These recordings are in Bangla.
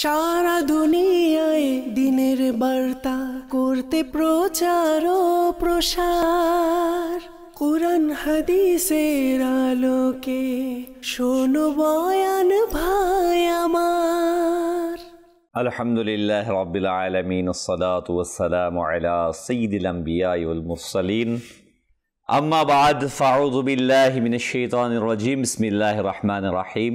সারা দুনিয়ায় দিনের বার্তা করতে প্রচার ও প্রসার কোরআন হাদিসের আলোকে শোনো বয়ান ভাই আমার আলহামদুলিল্লাহ রবিল আলমিন সালাত ওসালাম আলা সঈদুল আম্বিয়া উল মুরসালিন আম্মা বাদ ফাউদুবিল্লাহ মিন শেতান রাজিম বিসমিল্লাহ রহমান রাহিম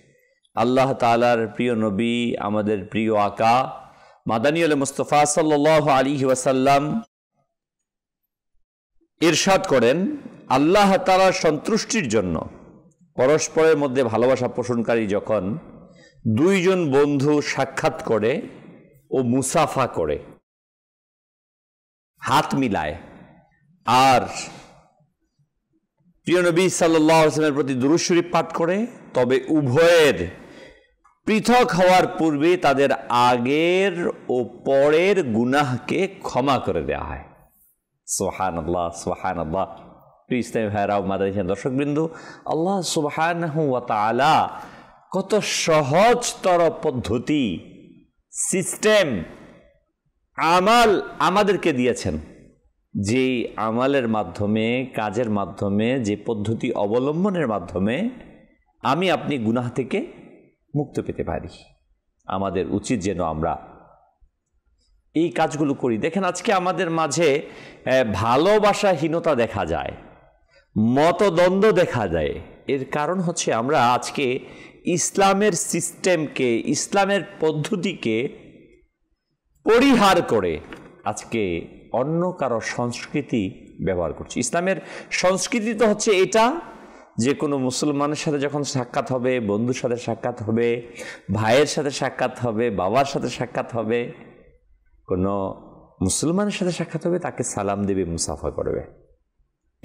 আল্লাহ তালার প্রিয় নবী আমাদের প্রিয় আকা মাদানী আল মুস্তফা সাল্ল আলী ওয়াসাল্লাম ইরশাদ করেন আল্লাহ তালার সন্তুষ্টির জন্য পরস্পরের মধ্যে ভালোবাসা পোষণকারী যখন দুইজন বন্ধু সাক্ষাৎ করে ও মুসাফা করে হাত মিলায় আর প্রিয় নবী সাল্লাহ প্রতি দুরুশ্বরী পাঠ করে তবে উভয়ের পৃথক হওয়ার পূর্বে তাদের আগের ও পরের গুনাহকে ক্ষমা করে দেওয়া হয় সোহান আল্লাহ সোহান আল্লাহ ইসলামী ভাইরাও মাদারিসান দর্শকবৃন্দ আল্লাহ সুবাহান তালা কত সহজতর পদ্ধতি সিস্টেম আমাল আমাদেরকে দিয়েছেন যে আমালের মাধ্যমে কাজের মাধ্যমে যে পদ্ধতি অবলম্বনের মাধ্যমে আমি আপনি গুনাহ থেকে মুক্ত পেতে পারি আমাদের উচিত যেন আমরা এই কাজগুলো করি দেখেন আজকে আমাদের মাঝে ভালোবাসাহীনতা দেখা যায় মতদ্বন্দ্ব দেখা যায় এর কারণ হচ্ছে আমরা আজকে ইসলামের সিস্টেমকে ইসলামের পদ্ধতিকে পরিহার করে আজকে অন্য কারো সংস্কৃতি ব্যবহার করছি ইসলামের সংস্কৃতি তো হচ্ছে এটা যে কোনো মুসলমানের সাথে যখন সাক্ষাৎ হবে বন্ধুর সাথে সাক্ষাৎ হবে ভাইয়ের সাথে সাক্ষাৎ হবে বাবার সাথে সাক্ষাৎ হবে কোনো মুসলমানের সাথে সাক্ষাৎ হবে তাকে সালাম দেবে মুসাফা করবে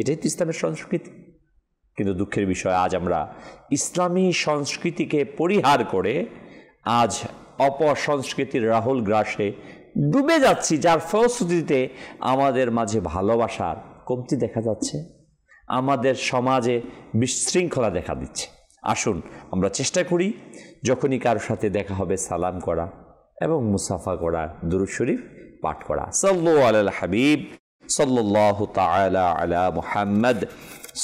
এটাই তো ইসলামের সংস্কৃতি কিন্তু দুঃখের বিষয় আজ আমরা ইসলামী সংস্কৃতিকে পরিহার করে আজ অপসংস্কৃতির রাহুল গ্রাসে ডুবে যাচ্ছি যার ফলশ্রুতিতে আমাদের মাঝে ভালোবাসার কমতি দেখা যাচ্ছে আমাদের সমাজে বিশৃঙ্খলা দেখা দিচ্ছে আসুন আমরা চেষ্টা করি যখনই কারোর সাথে দেখা হবে সালাম করা এবং মুসাফা করা দুরু শরীফ পাঠ করা সাল্লু আল হাবিব সাল্লাহ তালা আলা মুহাম্মদ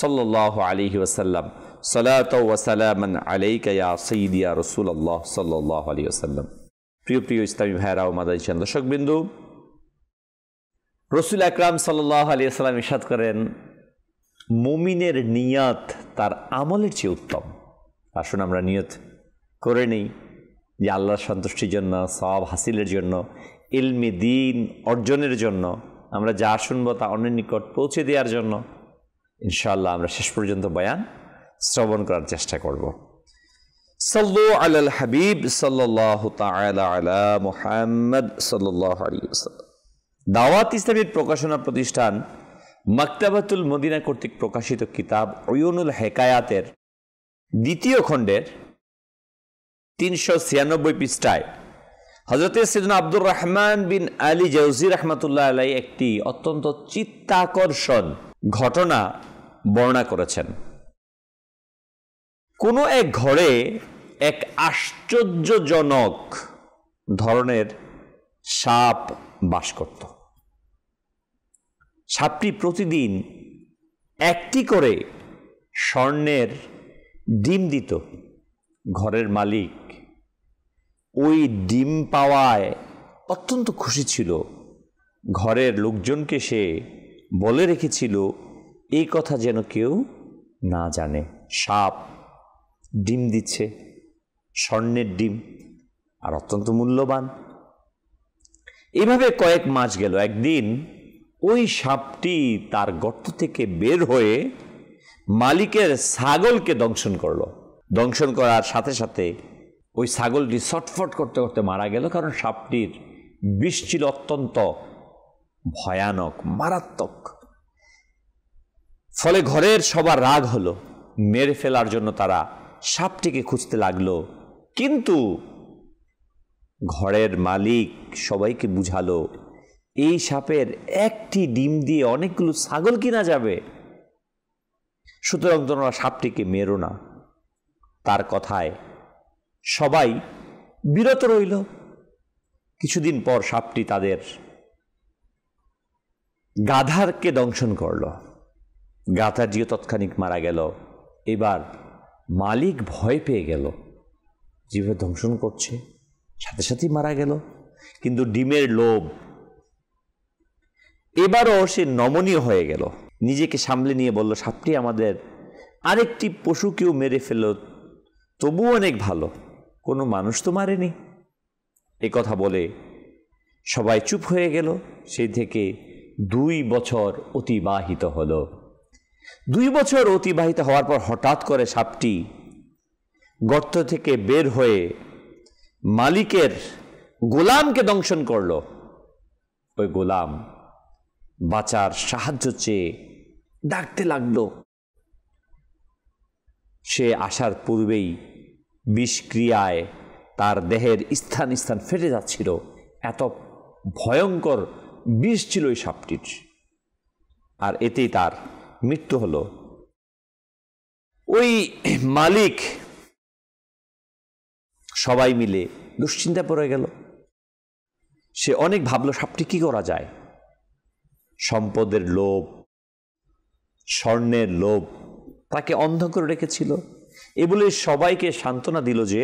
সাল্লাহ আলী ওসাল্লাম সালাত ওয়াসালামন আলাইকা সঈদিয়া রসুল আল্লাহ সাল্লাহ আলী ওসাল্লাম প্রিয় প্রিয় ইসলামী ভাইরা ও মাদাই চান বিন্দু রসুল আকরাম সাল্লাহ আলী আসসালাম ইসাদ করেন মুমিনের নিয়াত তার আমলের চেয়ে উত্তম আসুন আমরা নিয়ত করে নিই যে আল্লাহর সন্তুষ্টির জন্য সব হাসিলের জন্য ইলমি দিন অর্জনের জন্য আমরা যা শুনব তা অন্যের নিকট পৌঁছে দেওয়ার জন্য ইনশাআল্লাহ আমরা শেষ পর্যন্ত বয়ান শ্রবণ করার চেষ্টা করব সল্লু আলাল হাবিব সাল্লাহ আলা মোহাম্মদ সাল্লাহ দাওয়াত ইসলামের প্রকাশনা প্রতিষ্ঠান মকতাবাতুল মদিনা কর্তৃক প্রকাশিত কিতাব অয়নুল হেকায়াতের দ্বিতীয় খণ্ডের তিনশো ছিয়ানব্বই পৃষ্ঠায় হজরত সিদনা আব্দুর রহমান বিন আলী জৌজি রহমতুল্লাহ আলাই একটি অত্যন্ত চিত্তাকর্ষণ ঘটনা বর্ণনা করেছেন কোনো এক ঘরে এক আশ্চর্যজনক ধরনের সাপ বাস করত সাপটি প্রতিদিন একটি করে স্বর্ণের ডিম দিত ঘরের মালিক ওই ডিম পাওয়ায় অত্যন্ত খুশি ছিল ঘরের লোকজনকে সে বলে রেখেছিল এই কথা যেন কেউ না জানে সাপ ডিম দিচ্ছে স্বর্ণের ডিম আর অত্যন্ত মূল্যবান এভাবে কয়েক মাস গেল একদিন ওই সাপটি তার গর্ত থেকে বের হয়ে মালিকের ছাগলকে দংশন করলো দংশন করার সাথে সাথে ওই ছাগলটি ছটফট করতে করতে মারা গেল কারণ সাপটির বিষ ছিল অত্যন্ত ভয়ানক মারাত্মক ফলে ঘরের সবার রাগ হলো মেরে ফেলার জন্য তারা সাপটিকে খুঁজতে লাগলো কিন্তু ঘরের মালিক সবাইকে বুঝালো এই সাপের একটি ডিম দিয়ে অনেকগুলো ছাগল কিনা যাবে সুতরাং তোমরা সাপটিকে মেরো না তার কথায় সবাই বিরত রইল কিছুদিন পর সাপটি তাদের গাধারকে দংশন করল জিও তৎক্ষণিক মারা গেল এবার মালিক ভয় পেয়ে গেল যেভাবে দংশন করছে সাথে সাথেই মারা গেল কিন্তু ডিমের লোভ এবারও সে নমনীয় হয়ে গেল নিজেকে সামলে নিয়ে বলল সাপটি আমাদের আরেকটি পশুকেও মেরে ফেলল তবু অনেক ভালো কোনো মানুষ তো মারেনি এ কথা বলে সবাই চুপ হয়ে গেল সেই থেকে দুই বছর অতিবাহিত হলো দুই বছর অতিবাহিত হওয়ার পর হঠাৎ করে সাপটি গর্ত থেকে বের হয়ে মালিকের গোলামকে দংশন করল ওই গোলাম বাঁচার সাহায্য চেয়ে ডাকতে লাগল সে আসার পূর্বেই বিষক্রিয়ায় তার দেহের স্থান স্থান ফেটে যাচ্ছিল এত ভয়ঙ্কর বিষ ছিল ওই সাপটির আর এতেই তার মৃত্যু হল ওই মালিক সবাই মিলে দুশ্চিন্তা পড়ে গেল সে অনেক ভাবলো সাপটি কি করা যায় সম্পদের লোভ স্বর্ণের লোভ তাকে অন্ধ করে রেখেছিল এ বলে সবাইকে সান্ত্বনা দিল যে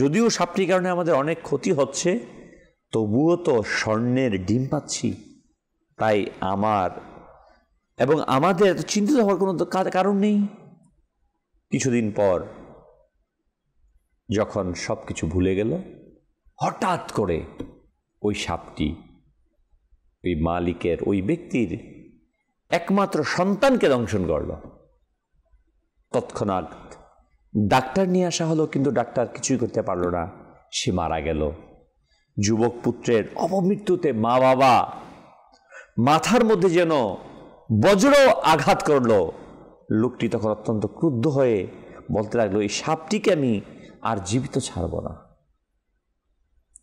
যদিও সাপটির কারণে আমাদের অনেক ক্ষতি হচ্ছে তবুও তো স্বর্ণের ডিম পাচ্ছি তাই আমার এবং আমাদের চিন্তিত হওয়ার কোনো কারণ নেই কিছুদিন পর যখন সব কিছু ভুলে গেল হঠাৎ করে ওই সাপটি ওই মালিকের ওই ব্যক্তির একমাত্র সন্তানকে দংশন করল তৎক্ষণাৎ ডাক্তার নিয়ে আসা হলো কিন্তু ডাক্তার কিছুই করতে পারলো না সে মারা গেল যুবক পুত্রের অপমৃত্যুতে মা বাবা মাথার মধ্যে যেন বজ্র আঘাত করল লোকটি তখন অত্যন্ত ক্রুদ্ধ হয়ে বলতে লাগলো এই সাপটিকে আমি আর জীবিত ছাড়ব না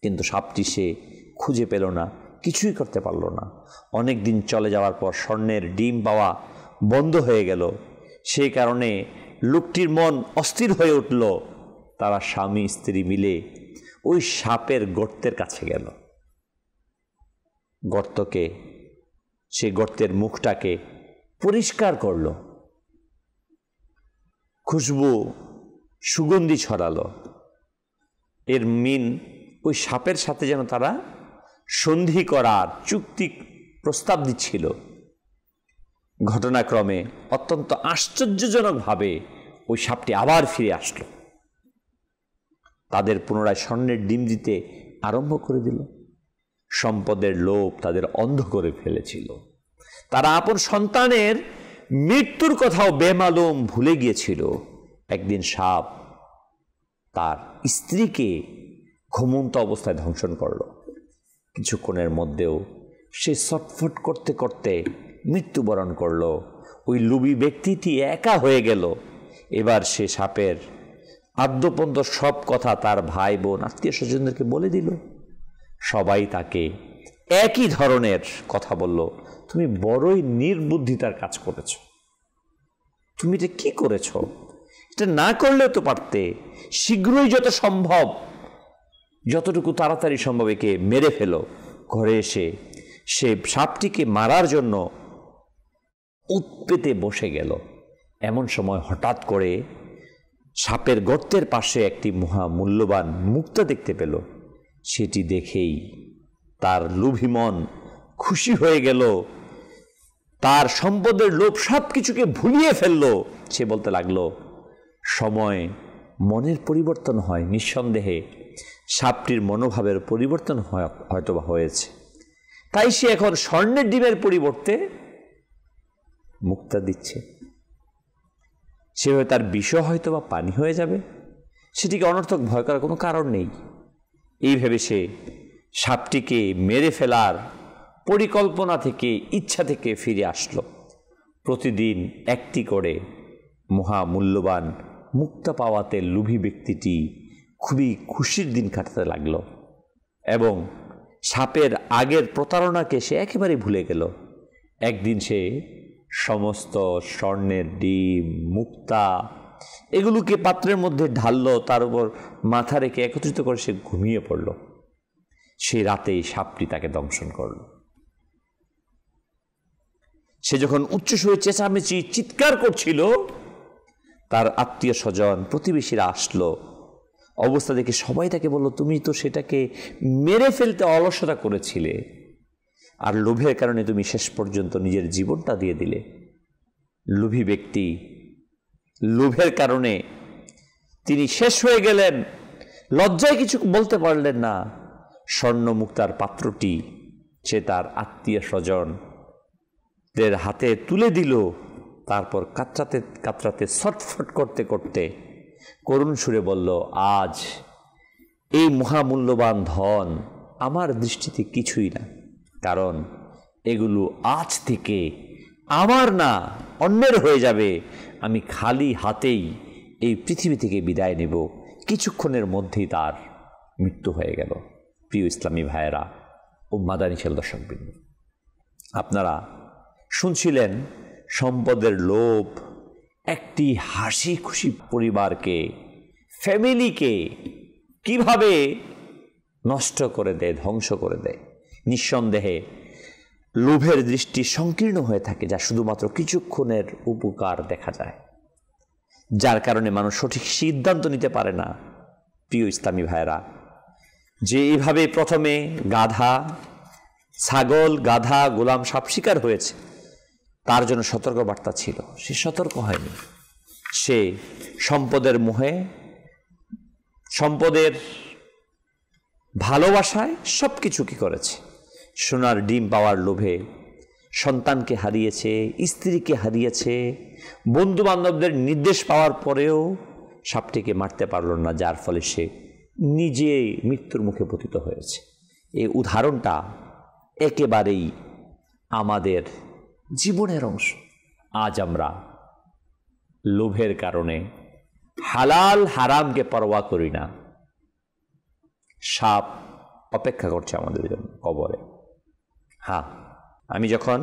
কিন্তু সাপটি সে খুঁজে পেল না কিছুই করতে পারল না অনেক দিন চলে যাওয়ার পর স্বর্ণের ডিম পাওয়া বন্ধ হয়ে গেল সেই কারণে লোকটির মন অস্থির হয়ে উঠল তারা স্বামী স্ত্রী মিলে ওই সাপের গর্তের কাছে গেল গর্তকে সে গর্তের মুখটাকে পরিষ্কার করল খুশবু সুগন্ধি ছড়ালো এর মিন ওই সাপের সাথে যেন তারা সন্ধি করার চুক্তি প্রস্তাব দিচ্ছিল ঘটনাক্রমে অত্যন্ত আশ্চর্যজনকভাবে ওই সাপটি আবার ফিরে আসলো তাদের পুনরায় স্বর্ণের ডিম দিতে আরম্ভ করে দিল সম্পদের লোভ তাদের অন্ধ করে ফেলেছিল তারা আপন সন্তানের মৃত্যুর কথাও বেমালুম ভুলে গিয়েছিল একদিন সাপ তার স্ত্রীকে ঘুমন্ত অবস্থায় ধ্বংসন করলো কিছুক্ষণের মধ্যেও সে ছটফট করতে করতে মৃত্যুবরণ করল ওই লুবি ব্যক্তিটি একা হয়ে গেল এবার সে সাপের আদ্যপন্ত সব কথা তার ভাই বোন আত্মীয় স্বজনদেরকে বলে দিল সবাই তাকে একই ধরনের কথা বলল তুমি বড়ই নির্বুদ্ধিতার কাজ করেছ তুমি এটা কি করেছ এটা না করলেও তো পারতে শীঘ্রই যত সম্ভব যতটুকু তাড়াতাড়ি সম্ভব একে মেরে ফেলো ঘরে এসে সে সাপটিকে মারার জন্য উৎপেতে বসে গেল এমন সময় হঠাৎ করে সাপের গর্তের পাশে একটি মহা মূল্যবান মুক্তা দেখতে পেল সেটি দেখেই তার লোভী মন খুশি হয়ে গেল তার সম্পদের লোভ সব কিছুকে ভুলিয়ে ফেলল সে বলতে লাগলো সময় মনের পরিবর্তন হয় নিঃসন্দেহে সাপটির মনোভাবের পরিবর্তন হয়তোবা হয়েছে তাই সে এখন স্বর্ণের ডিমের পরিবর্তে মুক্তা দিচ্ছে সে তার বিষ হয়তো বা পানি হয়ে যাবে সেটিকে অনর্থক ভয় করার কোনো কারণ নেই এই ভেবে সে সাপটিকে মেরে ফেলার পরিকল্পনা থেকে ইচ্ছা থেকে ফিরে আসলো প্রতিদিন একটি করে মহামূল্যবান মুক্তা পাওয়াতে লুভি ব্যক্তিটি খুবই খুশির দিন কাটাতে লাগলো এবং সাপের আগের প্রতারণাকে সে একেবারে ভুলে গেল একদিন সে সমস্ত স্বর্ণের ডিম মুক্তা এগুলোকে পাত্রের মধ্যে ঢাললো তার উপর মাথা রেখে একত্রিত করে সে ঘুমিয়ে পড়ল সে রাতেই সাপটি তাকে দংশন করল সে যখন উচ্চ সুরে চেঁচামেচি চিৎকার করছিল তার আত্মীয় স্বজন প্রতিবেশীরা আসলো অবস্থা দেখে সবাই তাকে বলল তুমি তো সেটাকে মেরে ফেলতে অলসতা করেছিলে আর লোভের কারণে তুমি শেষ পর্যন্ত নিজের জীবনটা দিয়ে দিলে লোভী ব্যক্তি লোভের কারণে তিনি শেষ হয়ে গেলেন লজ্জায় কিছু বলতে পারলেন না স্বর্ণমুক্তার পাত্রটি সে তার আত্মীয় স্বজনদের হাতে তুলে দিল তারপর কাতরাতে কাতরাতে ছটফট করতে করতে করুণ সুরে বলল আজ এই মহামূল্যবান ধন আমার দৃষ্টিতে কিছুই না কারণ এগুলো আজ থেকে আমার না অন্যের হয়ে যাবে আমি খালি হাতেই এই পৃথিবী থেকে বিদায় নেব কিছুক্ষণের মধ্যেই তার মৃত্যু হয়ে গেল প্রিয় ইসলামী ভাইয়েরা ও মাদানিশাল দর্শকবৃন্দ আপনারা শুনছিলেন সম্পদের লোভ একটি হাসি খুশি পরিবারকে ফ্যামিলিকে কিভাবে নষ্ট করে দেয় ধ্বংস করে দেয় নিঃসন্দেহে লোভের দৃষ্টি সংকীর্ণ হয়ে থাকে যা শুধুমাত্র কিছুক্ষণের উপকার দেখা যায় যার কারণে মানুষ সঠিক সিদ্ধান্ত নিতে পারে না প্রিয় ইসলামী ভাইরা যে এভাবে প্রথমে গাধা ছাগল গাধা গোলাম সাপ শিকার হয়েছে তার জন্য সতর্ক বার্তা ছিল সে সতর্ক হয়নি সে সম্পদের মুহে সম্পদের ভালোবাসায় সব কিছু কী করেছে সোনার ডিম পাওয়ার লোভে সন্তানকে হারিয়েছে স্ত্রীকে হারিয়েছে বন্ধু বান্ধবদের নির্দেশ পাওয়ার পরেও সাপটিকে মারতে পারল না যার ফলে সে নিজেই মৃত্যুর মুখে পতিত হয়েছে এই উদাহরণটা একেবারেই আমাদের জীবনের অংশ আজ আমরা লোভের কারণে হালাল হারামকে পরোয়া করি না সাপ অপেক্ষা করছে আমাদের জন্য কবরে হ্যাঁ আমি যখন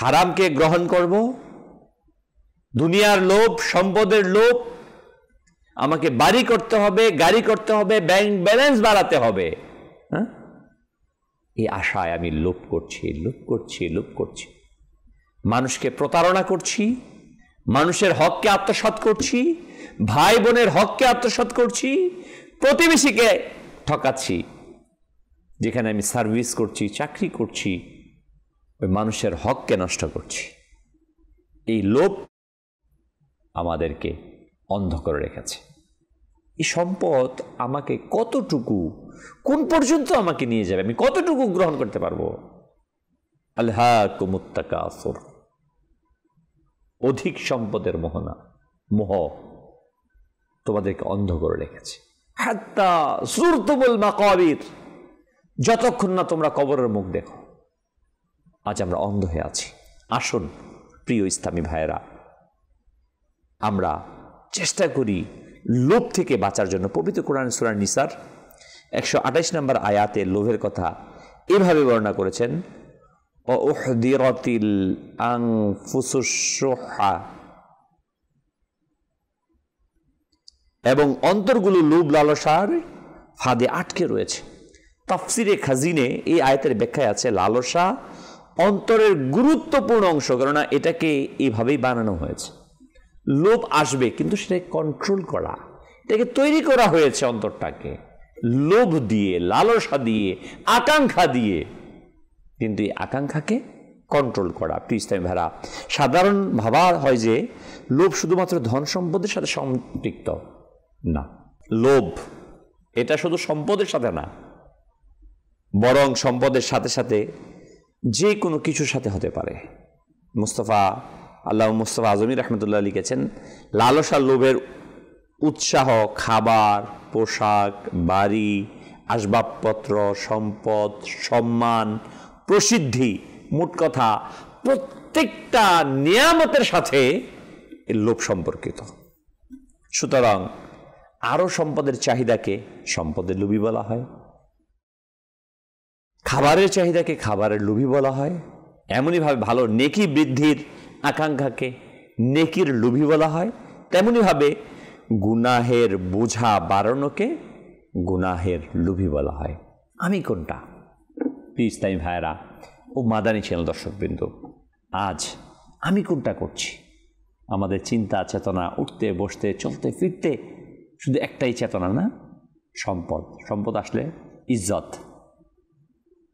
হারামকে গ্রহণ করব দুনিয়ার লোভ সম্পদের লোভ আমাকে বাড়ি করতে হবে গাড়ি করতে হবে ব্যাংক ব্যালেন্স বাড়াতে হবে হ্যাঁ এই আশায় আমি লোভ করছি লোভ করছি লোভ করছি মানুষকে প্রতারণা করছি মানুষের হককে আত্মসাত করছি ভাই বোনের হককে আত্মসাত করছি প্রতিবেশীকে ঠকাচ্ছি যেখানে আমি সার্ভিস করছি চাকরি করছি ওই মানুষের হককে নষ্ট করছি এই লোভ আমাদেরকে অন্ধ করে রেখেছে এই সম্পদ আমাকে কতটুকু কোন পর্যন্ত আমাকে নিয়ে যাবে আমি কতটুকু গ্রহণ করতে পারবো আল্লাহ কুমুত্তাকা আসর অধিক সম্পদের মোহনা মোহ তোমাদেরকে অন্ধ করে রেখেছে হাত্তা সুরতুমুল মা কবির যতক্ষণ না তোমরা কবরের মুখ দেখো আজ আমরা অন্ধ হয়ে আছি আসুন প্রিয় ইসলামী ভাইয়েরা আমরা চেষ্টা করি লোভ থেকে বাঁচার জন্য পবিত্র কোরআন সুরান নিসার একশো আঠাইশ নম্বর আয়াতে লোভের কথা এভাবে বর্ণনা করেছেন অহদিরতিল আং এবং অন্তরগুলো লুব লালসার ফাঁদে আটকে রয়েছে তাফসিরে খাজিনে এই আয়তের ব্যাখ্যায় আছে লালসা অন্তরের গুরুত্বপূর্ণ অংশ কেননা এটাকে এইভাবেই বানানো হয়েছে লোভ আসবে কিন্তু সেটাকে কন্ট্রোল করা এটাকে তৈরি করা হয়েছে অন্তরটাকে লোভ দিয়ে লালসা দিয়ে আকাঙ্ক্ষা দিয়ে কিন্তু এই আকাঙ্ক্ষাকে কন্ট্রোল করা প্রিয় ইসলামী ভাড়া সাধারণ ভাবা হয় যে লোভ শুধুমাত্র ধন সম্পদের সাথে সম্পৃক্ত না লোভ এটা শুধু সম্পদের সাথে না বরং সম্পদের সাথে সাথে যে কোনো কিছুর সাথে হতে পারে মুস্তফা আল্লাহ মুস্তফা আজমির রহমতুল্লাহ লিখেছেন লালসা লোভের উৎসাহ খাবার পোশাক বাড়ি আসবাবপত্র সম্পদ সম্মান প্রসিদ্ধি মোট কথা প্রত্যেকটা নিয়ামতের সাথে এর লোভ সম্পর্কিত সুতরাং আরও সম্পদের চাহিদাকে সম্পদের লুবি বলা হয় খাবারের চাহিদাকে খাবারের লুবি বলা হয় এমনইভাবে ভালো নেকি বৃদ্ধির আকাঙ্ক্ষাকে নেকির লুভি বলা হয় তেমনইভাবে গুনাহের বোঝা বাড়ানোকে গুনাহের লুভি বলা হয় আমি কোনটা পিস তাই ভাইরা ও মাদানি চ্যানেল দর্শকবৃন্দ আজ আমি কোনটা করছি আমাদের চিন্তা চেতনা উঠতে বসতে চলতে ফিরতে শুধু একটাই চেতনা না সম্পদ সম্পদ আসলে ইজ্জত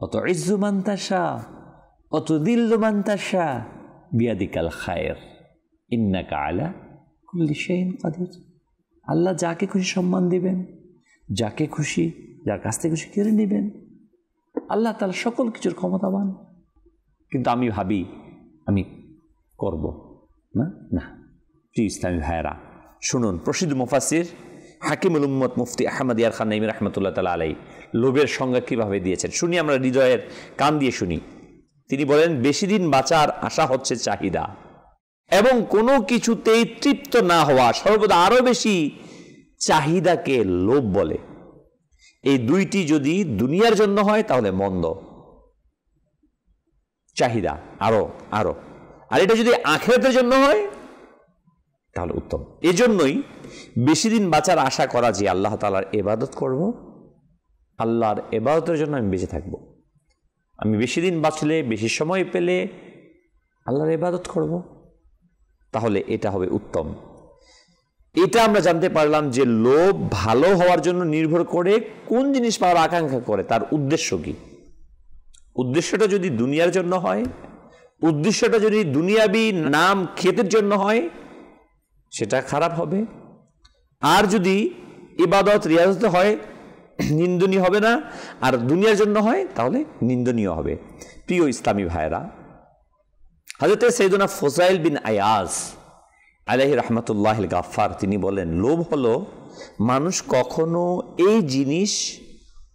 অত ইজ্জু মান্তাসা অত দিল্লু মান্তাসা বিয়াদিকাল খায়ের ইন্না কালা কুল্লিশাইন আল্লাহ যাকে খুশি সম্মান দিবেন যাকে খুশি যার কাছ থেকে খুশি কেড়ে নেবেন আল্লাহ তালা সকল কিছুর ক্ষমতাবান কিন্তু আমি ভাবি আমি করব না না প্রিয় ইসলামী ভাইয়েরা শুনুন প্রসিদ্ধ মুফাসির হাকিমুল উম্মত মুফতি আহমদ ইয়ার খান নাইমির রহমতুল্লাহ তালা আলাই লোভের সংজ্ঞা কীভাবে দিয়েছেন শুনি আমরা হৃদয়ের কান দিয়ে শুনি তিনি বলেন বেশি দিন বাঁচার আশা হচ্ছে চাহিদা এবং কোনো কিছুতেই তৃপ্ত না হওয়া সর্বদা আরও বেশি চাহিদাকে লোভ বলে এই দুইটি যদি দুনিয়ার জন্য হয় তাহলে মন্দ চাহিদা আরো আরো আর এটা যদি আখেরাতের জন্য হয় তাহলে উত্তম এজন্যই বেশি দিন বাঁচার আশা করা যে আল্লাহ তালার এবাদত করব আল্লাহর এবাদতের জন্য আমি বেঁচে থাকব আমি বেশি দিন বাঁচলে বেশি সময় পেলে আল্লাহর এবাদত করব তাহলে এটা হবে উত্তম এটা আমরা জানতে পারলাম যে লোভ ভালো হওয়ার জন্য নির্ভর করে কোন জিনিস পাওয়ার আকাঙ্ক্ষা করে তার উদ্দেশ্য কি উদ্দেশ্যটা যদি দুনিয়ার জন্য হয় উদ্দেশ্যটা যদি দুনিয়াবি নাম খেতের জন্য হয় সেটা খারাপ হবে আর যদি ইবাদত রিয়াজত হয় নিন্দনীয় হবে না আর দুনিয়ার জন্য হয় তাহলে নিন্দনীয় হবে প্রিয় ইসলামী ভাইরা হাজরতে সৈদনা ফোসাইল বিন আয়াজ আলাহি রহমতুল্লাহ গাফার তিনি বলেন লোভ হলো মানুষ কখনো এই জিনিস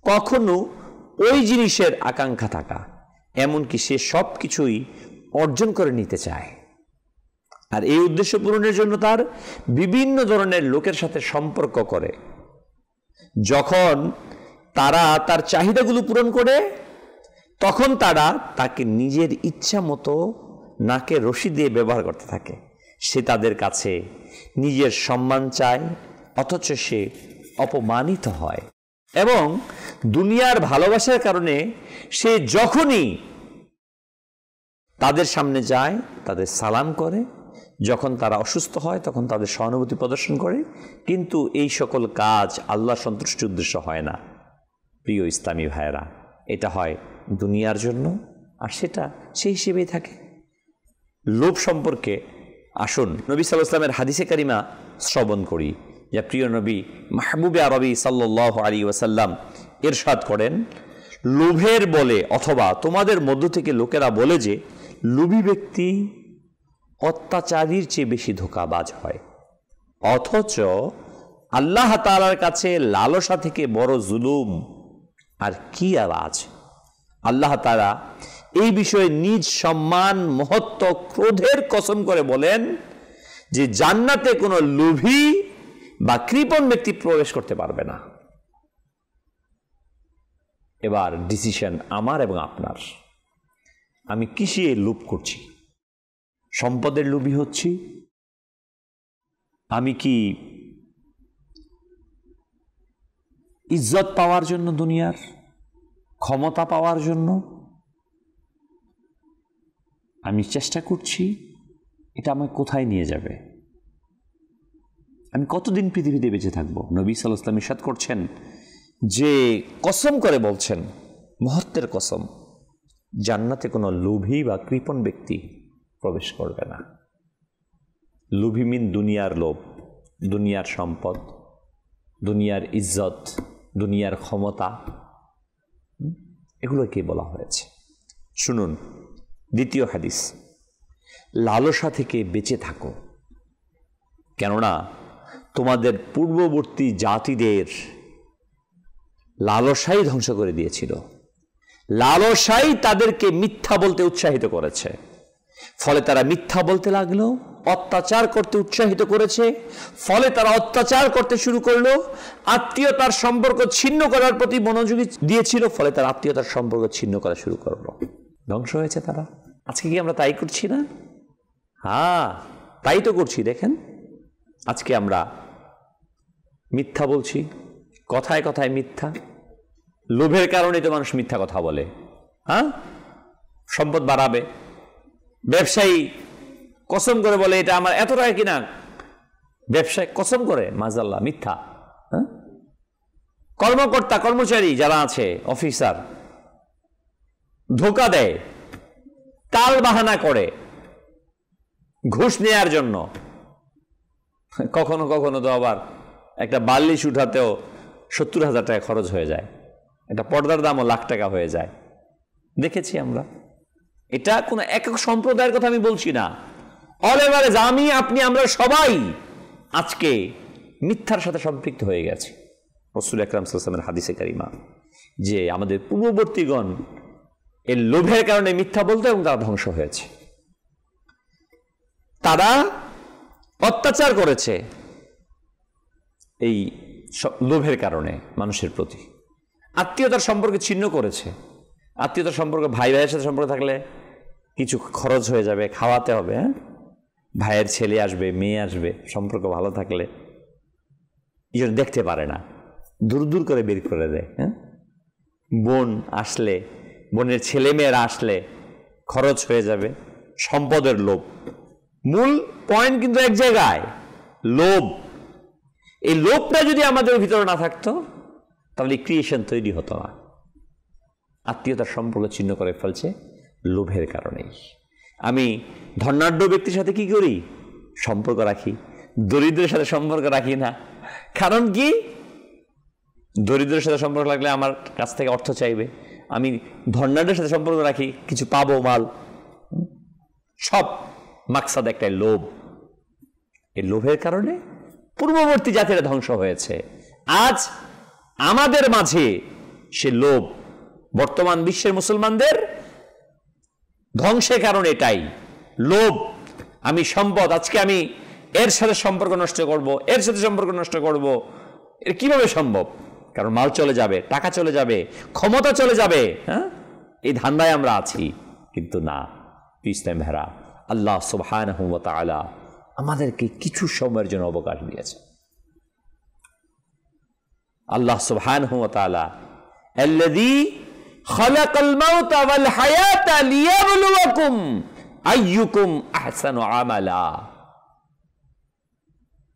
কখনো ওই জিনিসের আকাঙ্ক্ষা থাকা এমনকি সে সব কিছুই অর্জন করে নিতে চায় আর এই উদ্দেশ্য পূরণের জন্য তার বিভিন্ন ধরনের লোকের সাথে সম্পর্ক করে যখন তারা তার চাহিদাগুলো পূরণ করে তখন তারা তাকে নিজের ইচ্ছা মতো নাকে রশি দিয়ে ব্যবহার করতে থাকে সে তাদের কাছে নিজের সম্মান চায় অথচ সে অপমানিত হয় এবং দুনিয়ার ভালোবাসার কারণে সে যখনই তাদের সামনে যায় তাদের সালাম করে যখন তারা অসুস্থ হয় তখন তাদের সহানুভূতি প্রদর্শন করে কিন্তু এই সকল কাজ আল্লাহ সন্তুষ্টির উদ্দেশ্য হয় না প্রিয় ইসলামী ভাইয়েরা এটা হয় দুনিয়ার জন্য আর সেটা সেই হিসেবেই থাকে লোভ সম্পর্কে আসুন নবী সাল্লাহামের হাদিসে কারিমা শ্রবণ করি যা প্রিয় নবী মাহবুবে আরবি সাল্লাহ আলী ওয়াসাল্লাম এরশাদ করেন লোভের বলে অথবা তোমাদের মধ্য থেকে লোকেরা বলে যে লোভী ব্যক্তি অত্যাচারীর চেয়ে বেশি ধোকাবাজ হয় অথচ আল্লাহ তালার কাছে লালসা থেকে বড় জুলুম আর কি আওয়াজ আল্লাহ তারা এই বিষয়ে নিজ সম্মান মহত্ব ক্রোধের কসম করে বলেন যে জান্নাতে কোনো লোভী বা কৃপণ ব্যক্তি প্রবেশ করতে পারবে না এবার ডিসিশন আমার এবং আপনার আমি কিসে লোভ করছি সম্পদের লোভী হচ্ছি আমি কি ইজ্জত পাওয়ার জন্য দুনিয়ার ক্ষমতা পাওয়ার জন্য আমি চেষ্টা করছি এটা আমায় কোথায় নিয়ে যাবে আমি কতদিন পৃথিবীতে বেঁচে থাকবো নবী সালাম ইসাদ করছেন যে কসম করে বলছেন মহত্বের কসম জান্নাতে কোনো লোভী বা কৃপণ ব্যক্তি প্রবেশ করবে না লোভী মিন দুনিয়ার লোভ দুনিয়ার সম্পদ দুনিয়ার ইজ্জত দুনিয়ার ক্ষমতা এগুলোকে বলা হয়েছে শুনুন দ্বিতীয় হাদিস লালসা থেকে বেঁচে থাকো কেননা তোমাদের পূর্ববর্তী জাতিদের লালসাই ধ্বংস করে দিয়েছিল লালসাই তাদেরকে মিথ্যা বলতে উৎসাহিত করেছে ফলে তারা মিথ্যা বলতে লাগলো অত্যাচার করতে উৎসাহিত করেছে ফলে তারা অত্যাচার করতে শুরু করলো আত্মীয়তার সম্পর্ক ছিন্ন করার প্রতি মনোযোগী দিয়েছিল ফলে তার আত্মীয়তার সম্পর্ক ছিন্ন করা শুরু করলো ধ্বংস হয়েছে তারা আজকে কি আমরা তাই করছি না হ্যাঁ তাই তো করছি দেখেন আজকে আমরা মিথ্যা বলছি কথায় কথায় মিথ্যা লোভের কারণে তো মানুষ মিথ্যা কথা বলে হ্যাঁ সম্পদ বাড়াবে ব্যবসায়ী কসম করে বলে এটা আমার এত টাকা কিনা ব্যবসায় কসম করে মাজাল্লা মিথ্যা হ্যাঁ কর্মকর্তা কর্মচারী যারা আছে অফিসার ধোকা দেয় তাল বাহানা করে ঘুষ নেয়ার জন্য কখনো কখনো তো আবার একটা বাল্লিশ উঠাতেও সত্তর হাজার টাকা খরচ হয়ে যায় একটা পর্দার দামও লাখ টাকা হয়ে যায় দেখেছি আমরা এটা কোনো একক সম্প্রদায়ের কথা আমি বলছি না অল এভারেজ আমি আপনি আমরা সবাই আজকে মিথ্যার সাথে সম্পৃক্ত হয়ে গেছে রসুল আকরাম সাল্লামের হাদিসে কারিমা যে আমাদের পূর্ববর্তীগণ এর লোভের কারণে মিথ্যা বলতো এবং তারা ধ্বংস হয়েছে তারা অত্যাচার করেছে এই লোভের কারণে মানুষের প্রতি আত্মীয়তার সম্পর্কে ছিন্ন করেছে আত্মীয়তার সম্পর্কে ভাই ভাইয়ের সাথে সম্পর্ক থাকলে কিছু খরচ হয়ে যাবে খাওয়াতে হবে হ্যাঁ ভাইয়ের ছেলে আসবে মেয়ে আসবে সম্পর্ক ভালো থাকলে ইজন দেখতে পারে না দূর দূর করে বের করে দেয় হ্যাঁ বোন আসলে বোনের ছেলে মেয়েরা আসলে খরচ হয়ে যাবে সম্পদের লোভ মূল পয়েন্ট কিন্তু এক জায়গায় লোভ এই লোভটা যদি আমাদের ভিতরে না থাকতো তাহলে ক্রিয়েশন তৈরি হতো না আত্মীয়তার সম্পর্ক চিহ্ন করে ফেলছে লোভের কারণেই আমি ধনাঢ্য ব্যক্তির সাথে কি করি সম্পর্ক রাখি দরিদ্রের সাথে সম্পর্ক রাখি না কারণ কি দরিদ্রের সাথে সম্পর্ক লাগলে আমার কাছ থেকে অর্থ চাইবে আমি ধর্নাটের সাথে সম্পর্ক রাখি কিছু পাবো মাল সব মাকসাদ একটা লোভ এই লোভের কারণে পূর্ববর্তী জাতিরা ধ্বংস হয়েছে আজ আমাদের মাঝে সে লোভ বর্তমান বিশ্বের মুসলমানদের ধ্বংসের কারণ এটাই লোভ আমি সম্পদ আজকে আমি এর সাথে সম্পর্ক নষ্ট করব এর সাথে সম্পর্ক নষ্ট করব এর কিভাবে সম্ভব কারণ মাল চলে যাবে টাকা চলে যাবে ক্ষমতা চলে যাবে হ্যাঁ এই ধান্দায় আমরা আছি কিন্তু না ইসলাম ভেরা আল্লাহ সুবহান আলা আমাদেরকে কিছু সময়ের জন্য অবকাশ দিয়েছে আল্লাহ সুবহান হুমতালা আল্লাদি خلق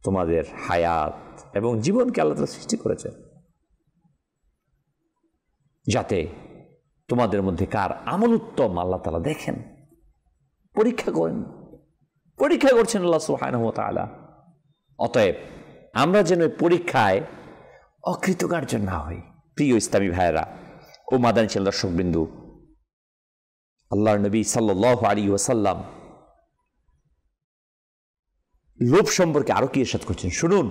তোমাদের হায়াত এবং জীবনকে আল্লাহ সৃষ্টি করেছে যাতে তোমাদের মধ্যে কার আমল উত্তম আল্লাহ তালা দেখেন পরীক্ষা করেন পরীক্ষা করছেন আল্লাহ সুহায়নহমত আলা অতএব আমরা যেন পরীক্ষায় অকৃতকার্য না হই প্রিয় ইসলামী ভাইয়েরা ও মাদানী ছেলে দর্শকবিন্দু আল্লাহর নবী সাল্ল আলী ওসাল্লাম লোভ সম্পর্কে আরো কি এসাদ করছেন শুনুন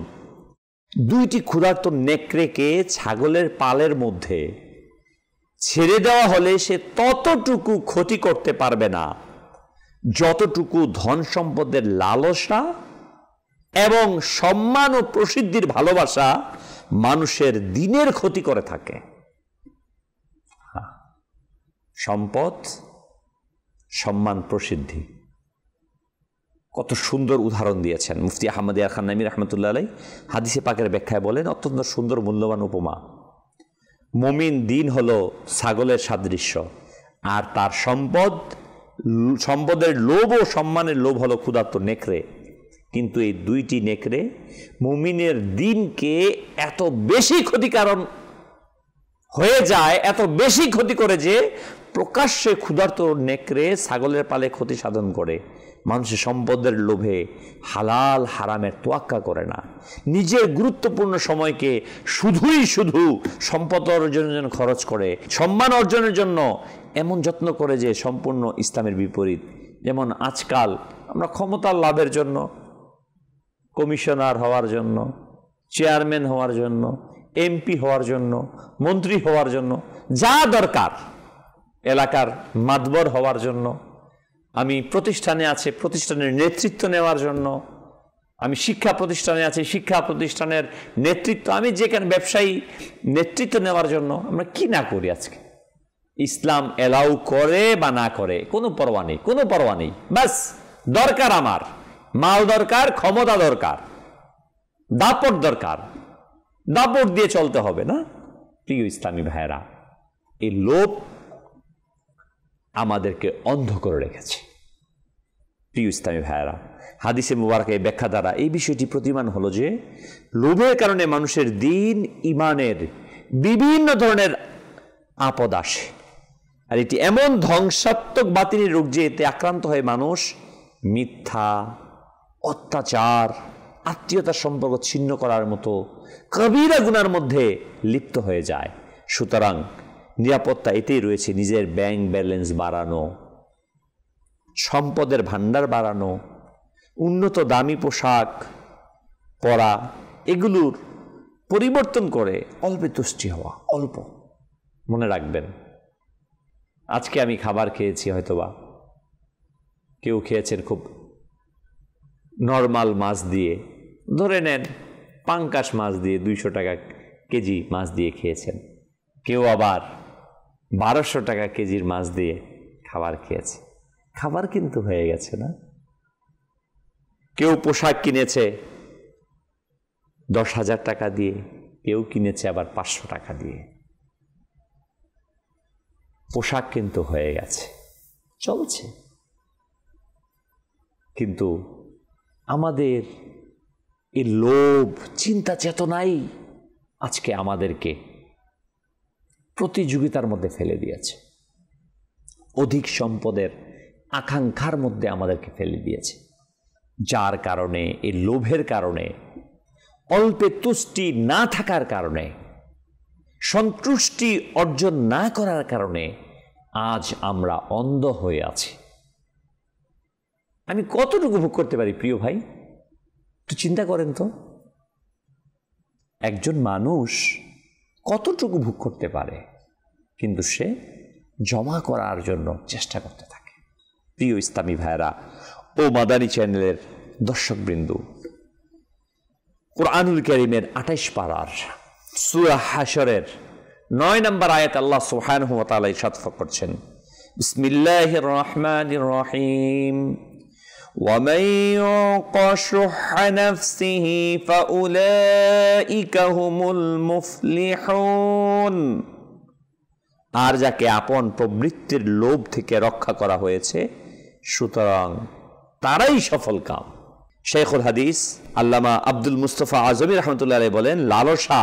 দুইটি ক্ষুধার্ত নেকড়েকে ছাগলের পালের মধ্যে ছেড়ে দেওয়া হলে সে ততটুকু ক্ষতি করতে পারবে না যতটুকু ধন সম্পদের লালসা এবং সম্মান ও প্রসিদ্ধির ভালোবাসা মানুষের দিনের ক্ষতি করে থাকে সম্পদ সম্মান প্রসিদ্ধি কত সুন্দর উদাহরণ দিয়েছেন মুফতি আহমদ ইয়ার খান নামি রহমতুল্লাহ আলাই হাদিসে পাকের ব্যাখ্যায় বলেন অত্যন্ত সুন্দর মূল্যবান উপমা মমিন দিন হলো ছাগলের সাদৃশ্য আর তার সম্পদ সম্পদের লোভ ও সম্মানের লোভ হলো ক্ষুধার্ত নেকড়ে কিন্তু এই দুইটি নেকড়ে মুমিনের দিনকে এত বেশি ক্ষতিকারণ হয়ে যায় এত বেশি ক্ষতি করে যে প্রকাশ্যে ক্ষুধার্ত নেকড়ে ছাগলের পালে ক্ষতি সাধন করে মানুষের সম্পদের লোভে হালাল হারামের তোয়াক্কা করে না নিজের গুরুত্বপূর্ণ সময়কে শুধুই শুধু সম্পদ অর্জনের জন্য খরচ করে সম্মান অর্জনের জন্য এমন যত্ন করে যে সম্পূর্ণ ইসলামের বিপরীত যেমন আজকাল আমরা ক্ষমতার লাভের জন্য কমিশনার হওয়ার জন্য চেয়ারম্যান হওয়ার জন্য এমপি হওয়ার জন্য মন্ত্রী হওয়ার জন্য যা দরকার এলাকার মাতবর হওয়ার জন্য আমি প্রতিষ্ঠানে আছে প্রতিষ্ঠানের নেতৃত্ব নেওয়ার জন্য আমি শিক্ষা প্রতিষ্ঠানে আছি শিক্ষা প্রতিষ্ঠানের নেতৃত্ব আমি যেখানে ব্যবসায়ী নেতৃত্ব নেওয়ার জন্য আমরা কি না করি আজকে ইসলাম এলাউ করে বা না করে কোনো পরোয়া নেই কোনো পরোয়া নেই ব্যাস দরকার আমার মাল দরকার ক্ষমতা দরকার দাপট দরকার দাপট দিয়ে চলতে হবে না প্রিয় ইসলামী ভাইয়েরা এই লোভ আমাদেরকে অন্ধ করে রেখেছে প্রিয় ইসলামী ভাইয়েরা হাদিসে মুবারক এই ব্যাখ্যা দ্বারা এই বিষয়টি প্রতিমান হলো যে লোভের কারণে মানুষের দিন ইমানের বিভিন্ন ধরনের আপদ আসে আর এটি এমন ধ্বংসাত্মক বাতিনি রোগ যে এতে আক্রান্ত হয় মানুষ মিথ্যা অত্যাচার আত্মীয়তার সম্পর্ক ছিন্ন করার মতো কবিরা গুণার মধ্যে লিপ্ত হয়ে যায় সুতরাং নিরাপত্তা এতেই রয়েছে নিজের ব্যাংক ব্যালেন্স বাড়ানো সম্পদের ভাণ্ডার বাড়ানো উন্নত দামি পোশাক পরা এগুলোর পরিবর্তন করে অল্পে তুষ্টি হওয়া অল্প মনে রাখবেন আজকে আমি খাবার খেয়েছি হয়তোবা কেউ খেয়েছেন খুব নর্মাল মাছ দিয়ে ধরে নেন পাঙ্কাশ মাছ দিয়ে দুইশো টাকা কেজি মাছ দিয়ে খেয়েছেন কেউ আবার বারোশো টাকা কেজির মাছ দিয়ে খাবার খেয়েছে খাবার কিন্তু হয়ে গেছে না কেউ পোশাক কিনেছে দশ হাজার টাকা দিয়ে কেউ কিনেছে আবার পাঁচশো টাকা দিয়ে পোশাক কিন্তু হয়ে গেছে চলছে কিন্তু আমাদের এই লোভ চিন্তা চেতনাই আজকে আমাদেরকে প্রতিযোগিতার মধ্যে ফেলে দিয়েছে অধিক সম্পদের আকাঙ্ক্ষার মধ্যে আমাদেরকে ফেলে দিয়েছে যার কারণে এই লোভের কারণে অল্পে তুষ্টি না থাকার কারণে সন্তুষ্টি অর্জন না করার কারণে আজ আমরা অন্ধ হয়ে আছি আমি কতটুকু ভোগ করতে পারি প্রিয় ভাই একটু চিন্তা করেন তো একজন মানুষ কতটুকু ভোগ করতে পারে কিন্তু সে জমা করার জন্য চেষ্টা করতে প্রিয় ইসলামী ভাইরা ও মাদানী চ্যানেলের দর্শকবৃন্দ কোরআনুল করিমের আঠাইশ পাড়ার সুরা হাসরের নয় নম্বর আয়াত আল্লাহ সোহান হুমতালাই করছেন বিসমিল্লাহ রহমান রহিম ومن يوق نفسه فأولئك هم المفلحون আর যাকে আপন প্রবৃত্তির লোভ থেকে রক্ষা করা হয়েছে সুতরাং তারাই সফল কাম শেখুল হাদিস আল্লামা আব্দুল মুস্তফা আজমি রহমতুল্লাহ বলেন লালসা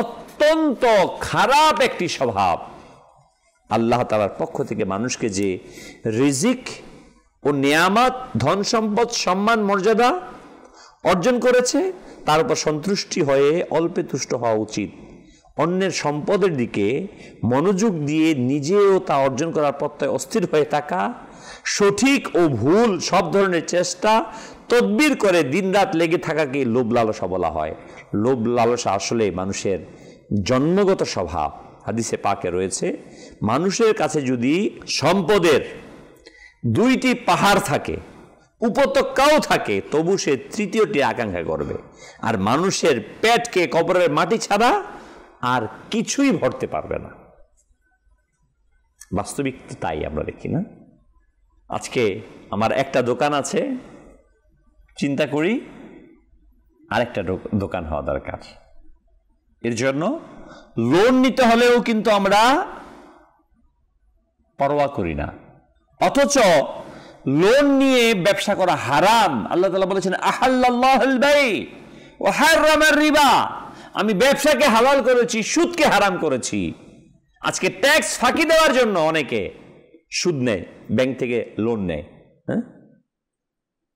অত্যন্ত খারাপ একটি স্বভাব আল্লাহ তালার পক্ষ থেকে মানুষকে যে রিজিক ও নিয়ামত ধন সম্পদ সম্মান মর্যাদা অর্জন করেছে তার উপর সন্তুষ্টি হয়ে অল্পে তুষ্ট হওয়া উচিত অন্যের সম্পদের দিকে মনোযোগ দিয়ে নিজেও তা অর্জন করার প্রত্যয় অস্থির হয়ে থাকা সঠিক ও ভুল সব ধরনের চেষ্টা তদ্বির করে দিনরাত লেগে থাকাকে লোভ লালসা বলা হয় লোভ লালসা আসলে মানুষের জন্মগত স্বভাব হাদিসে পাকে রয়েছে মানুষের কাছে যদি সম্পদের দুইটি পাহাড় থাকে উপত্যকাও থাকে তবু সে তৃতীয়টি আকাঙ্ক্ষা করবে আর মানুষের পেটকে কবরের মাটি ছাড়া আর কিছুই ভরতে পারবে না বাস্তবিক তাই আমরা দেখি না আজকে আমার একটা দোকান আছে চিন্তা করি আরেকটা দোকান হওয়া দরকার এর জন্য লোন নিতে হলেও কিন্তু আমরা পরোয়া করি না অথচ লোন নিয়ে ব্যবসা করা হারাম আল্লাহ তালা বলেছেন আহাল্লাহর রিবা আমি ব্যবসাকে হালাল করেছি সুদকে হারাম করেছি আজকে ট্যাক্স ফাঁকি দেওয়ার জন্য অনেকে সুদ নেয় ব্যাংক থেকে লোন নেয় হ্যাঁ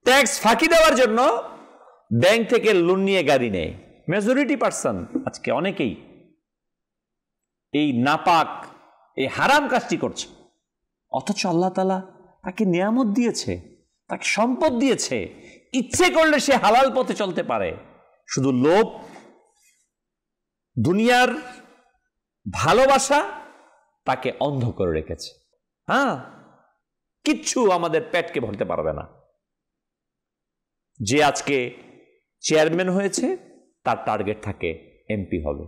ট্যাক্স ফাঁকি দেওয়ার জন্য ব্যাংক থেকে লোন নিয়ে গাড়ি নেয় মেজরিটি পার্সন আজকে অনেকেই এই নাপাক এই হারাম কাজটি করছে অথচ আল্লাহ তালা তাকে নিয়ামত দিয়েছে তাকে সম্পদ দিয়েছে ইচ্ছে করলে সে হালাল পথে চলতে পারে শুধু লোভ দুনিয়ার ভালোবাসা তাকে অন্ধ করে রেখেছে হ্যাঁ কিচ্ছু আমাদের পেটকে ভরতে পারবে না যে আজকে চেয়ারম্যান হয়েছে তার টার্গেট থাকে এমপি হবে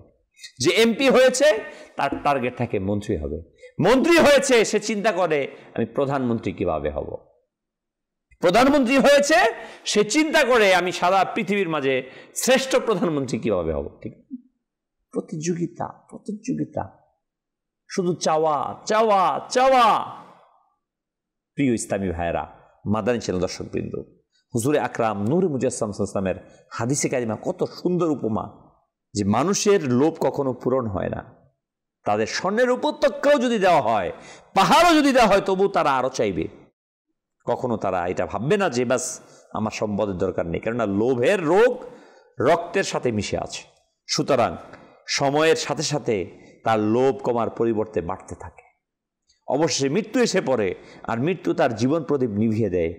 যে এমপি হয়েছে তার টার্গেট থাকে মন্ত্রী হবে মন্ত্রী হয়েছে সে চিন্তা করে আমি প্রধানমন্ত্রী কিভাবে হব প্রধানমন্ত্রী হয়েছে সে চিন্তা করে আমি সারা পৃথিবীর মাঝে শ্রেষ্ঠ প্রধানমন্ত্রী কিভাবে হব ঠিক প্রতিযোগিতা প্রতিযোগিতা শুধু চাওয়া চাওয়া চাওয়া প্রিয় ইসলামী ভাইয়েরা মাদানী ছিলেন দর্শকবৃন্দ হুজুরে আকরাম নূর মুজাসম ইসলামের হাদিসে কাজিমা কত সুন্দর উপমা যে মানুষের লোভ কখনো পূরণ হয় না তাদের স্বর্ণের উপত্যকাও যদি দেওয়া হয় পাহাড়ও যদি দেওয়া হয় তবু তারা আরও চাইবে কখনো তারা এটা ভাববে না যে ব্যাস আমার সম্পদের দরকার নেই কেননা লোভের রোগ রক্তের সাথে মিশে আছে সুতরাং সময়ের সাথে সাথে তার লোভ কমার পরিবর্তে বাড়তে থাকে অবশ্যই মৃত্যু এসে পড়ে আর মৃত্যু তার জীবন প্রদীপ নিভিয়ে দেয়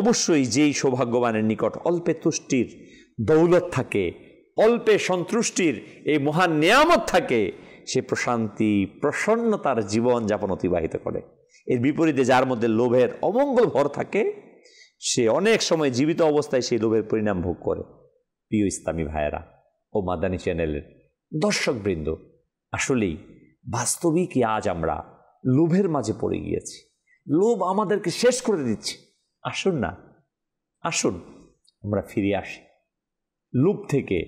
অবশ্যই যেই সৌভাগ্যবানের নিকট অল্পে তুষ্টির দৌলত থাকে অল্পে সন্তুষ্টির এই মহান নিয়ামত থাকে সে প্রশান্তি প্রসন্নতার জীবন যাপন অতিবাহিত করে এর বিপরীতে যার মধ্যে লোভের অমঙ্গল ভর থাকে সে অনেক সময় জীবিত অবস্থায় সেই লোভের পরিণাম ভোগ করে প্রিয় ইসলামী ভাইয়েরা ও মাদানী চ্যানেলের দর্শকবৃন্দ আসলেই বাস্তবিকই আজ আমরা লোভের মাঝে পড়ে গিয়েছি লোভ আমাদেরকে শেষ করে দিচ্ছে আসুন না আসুন আমরা ফিরে আসি লোভ থেকে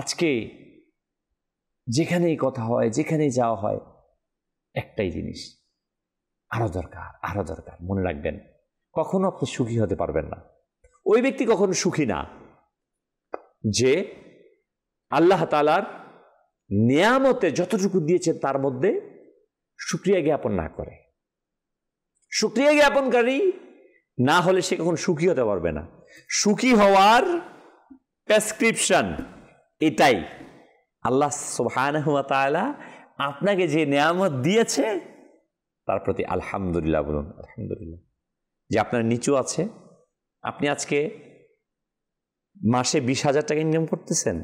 আজকে যেখানেই কথা হয় যেখানেই যাওয়া হয় একটাই জিনিস আরও দরকার আরও দরকার মনে রাখবেন কখনো আপনি সুখী হতে পারবেন না ওই ব্যক্তি কখনো সুখী না যে আল্লাহ তালার নিয়ামতে যতটুকু দিয়েছেন তার মধ্যে সুক্রিয়া জ্ঞাপন না করে সুক্রিয়া জ্ঞাপনকারী না হলে সে কখন সুখী হতে পারবে না সুখী হওয়ার প্রেসক্রিপশন এটাই আল্লাহ সুবাহানহতালা আপনাকে যে নিয়ামত দিয়েছে তার প্রতি আলহামদুলিল্লাহ বলুন আলহামদুলিল্লাহ যে আপনার নিচু আছে আপনি আজকে মাসে বিশ হাজার টাকা ইনকাম করতেছেন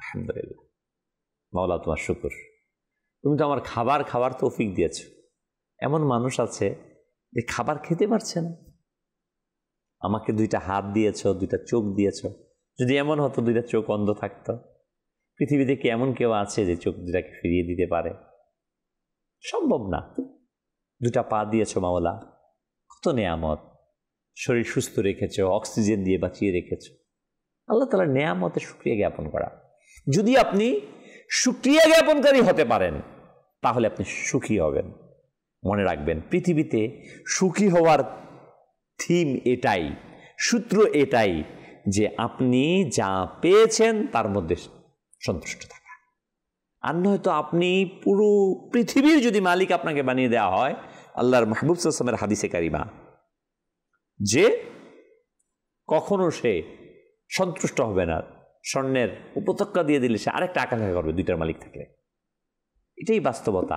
আলহামদুলিল্লাহ মাওলা তোমার শুকুর তুমি তো আমার খাবার খাওয়ার তৌফিক দিয়েছ এমন মানুষ আছে যে খাবার খেতে পারছে না আমাকে দুইটা হাত দিয়েছ দুইটা চোখ দিয়েছ যদি এমন হতো দুইটা চোখ অন্ধ থাকত পৃথিবীতে কি এমন কেউ আছে যে চোখ দুটাকে ফিরিয়ে দিতে পারে সম্ভব না দুটা পা দিয়েছ মাওলা কত নেয়ামত শরীর সুস্থ রেখেছ অক্সিজেন দিয়ে বাঁচিয়ে রেখেছ আল্লাহ তালা নেয়ামতের সুক্রিয়া জ্ঞাপন করা যদি আপনি সুক্রিয়া জ্ঞাপনকারী হতে পারেন তাহলে আপনি সুখী হবেন মনে রাখবেন পৃথিবীতে সুখী হওয়ার থিম এটাই সূত্র এটাই যে আপনি যা পেয়েছেন তার মধ্যে সন্তুষ্ট থাকা আর নয়তো আপনি পুরো পৃথিবীর যদি মালিক আপনাকে বানিয়ে দেওয়া হয় আল্লাহর মাহবুব সাল্লামের হাদিসে কারিমা যে কখনো সে সন্তুষ্ট হবে না স্বর্ণের উপত্যকা দিয়ে দিলে সে আরেকটা আকাঙ্ক্ষা করবে দুইটার মালিক থাকলে এটাই বাস্তবতা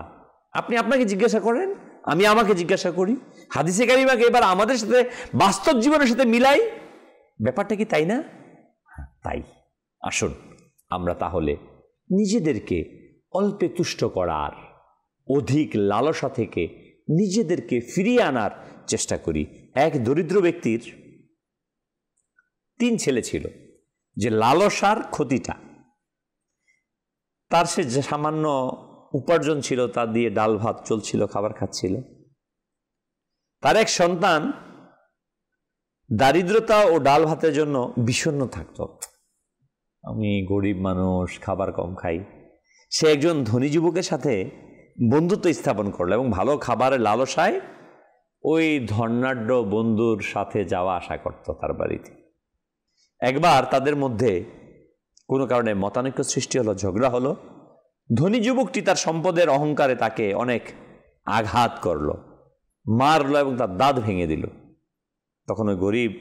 আপনি আপনাকে জিজ্ঞাসা করেন আমি আমাকে জিজ্ঞাসা করি হাদিসে কারিমাকে এবার আমাদের সাথে বাস্তব জীবনের সাথে মিলাই ব্যাপারটা কি তাই না হ্যাঁ, তাই আসুন আমরা তাহলে নিজেদেরকে অল্পে তুষ্ট করার অধিক লালসা থেকে নিজেদেরকে ফিরিয়ে আনার চেষ্টা করি এক দরিদ্র ব্যক্তির তিন ছেলে ছিল যে লালসার ক্ষতিটা তার সে যে সামান্য উপার্জন ছিল তা দিয়ে ডাল ভাত চলছিল খাবার খাচ্ছিল তার এক সন্তান দারিদ্রতা ও ডাল ভাতের জন্য বিষণ্ন থাকত আমি গরিব মানুষ খাবার কম খাই সে একজন ধনী যুবকের সাথে বন্ধুত্ব স্থাপন করলো এবং ভালো খাবারের লালসায় ওই ধর্নাঢ্য বন্ধুর সাথে যাওয়া আশা করত তার বাড়িতে একবার তাদের মধ্যে কোনো কারণে মতানৈক্য সৃষ্টি হলো ঝগড়া হলো ধনী যুবকটি তার সম্পদের অহংকারে তাকে অনেক আঘাত করল মারল এবং তার দাঁত ভেঙে দিল তখন ওই গরিব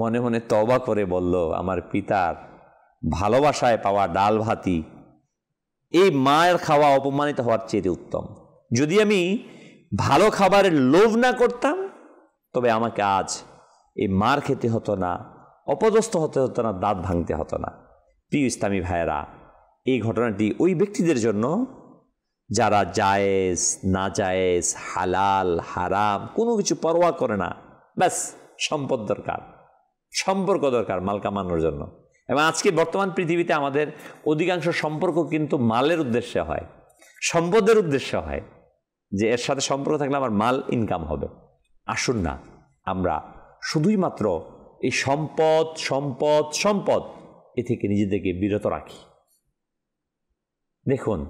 মনে মনে তবা করে বলল আমার পিতার ভালোবাসায় পাওয়া ডাল ভাতি এই মায়ের খাওয়া অপমানিত হওয়ার চেয়ে উত্তম যদি আমি ভালো খাবারের লোভ না করতাম তবে আমাকে আজ এই মার খেতে হতো না অপদস্থ হতে হতো না দাঁত ভাঙতে হতো না প্রিয় ইসলামী ভাইয়েরা এই ঘটনাটি ওই ব্যক্তিদের জন্য যারা জায়েজ না জায়েজ হালাল হারাম কোনো কিছু পরোয়া করে না ব্যাস সম্পদ দরকার সম্পর্ক দরকার মাল কামানোর জন্য এবং আজকে বর্তমান পৃথিবীতে আমাদের অধিকাংশ সম্পর্ক কিন্তু মালের উদ্দেশ্যে হয় সম্পদের উদ্দেশ্য হয় যে এর সাথে সম্পর্ক থাকলে আমার মাল ইনকাম হবে আসুন না আমরা শুধুই মাত্র এই সম্পদ সম্পদ সম্পদ এ থেকে নিজেদেরকে বিরত রাখি দেখুন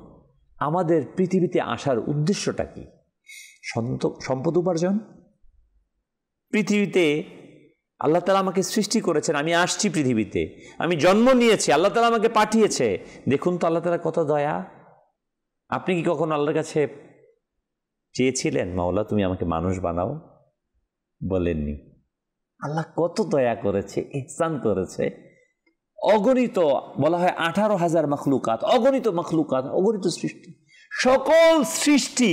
আমাদের পৃথিবীতে আসার উদ্দেশ্যটা কি সম্পদ উপার্জন পৃথিবীতে আল্লাহ তালা আমাকে সৃষ্টি করেছেন আমি আসছি পৃথিবীতে আমি জন্ম নিয়েছি আল্লাহ তালা আমাকে পাঠিয়েছে দেখুন তো আল্লাহ তালা কত দয়া আপনি কি কখন আল্লাহর কাছে চেয়েছিলেন মাওলা তুমি আমাকে মানুষ বানাও বলেননি আল্লাহ কত দয়া করেছে ইহসান করেছে অগণিত বলা হয় আঠারো হাজার মখলুকাত অগণিত মখলুকাত অগণিত সৃষ্টি সকল সৃষ্টি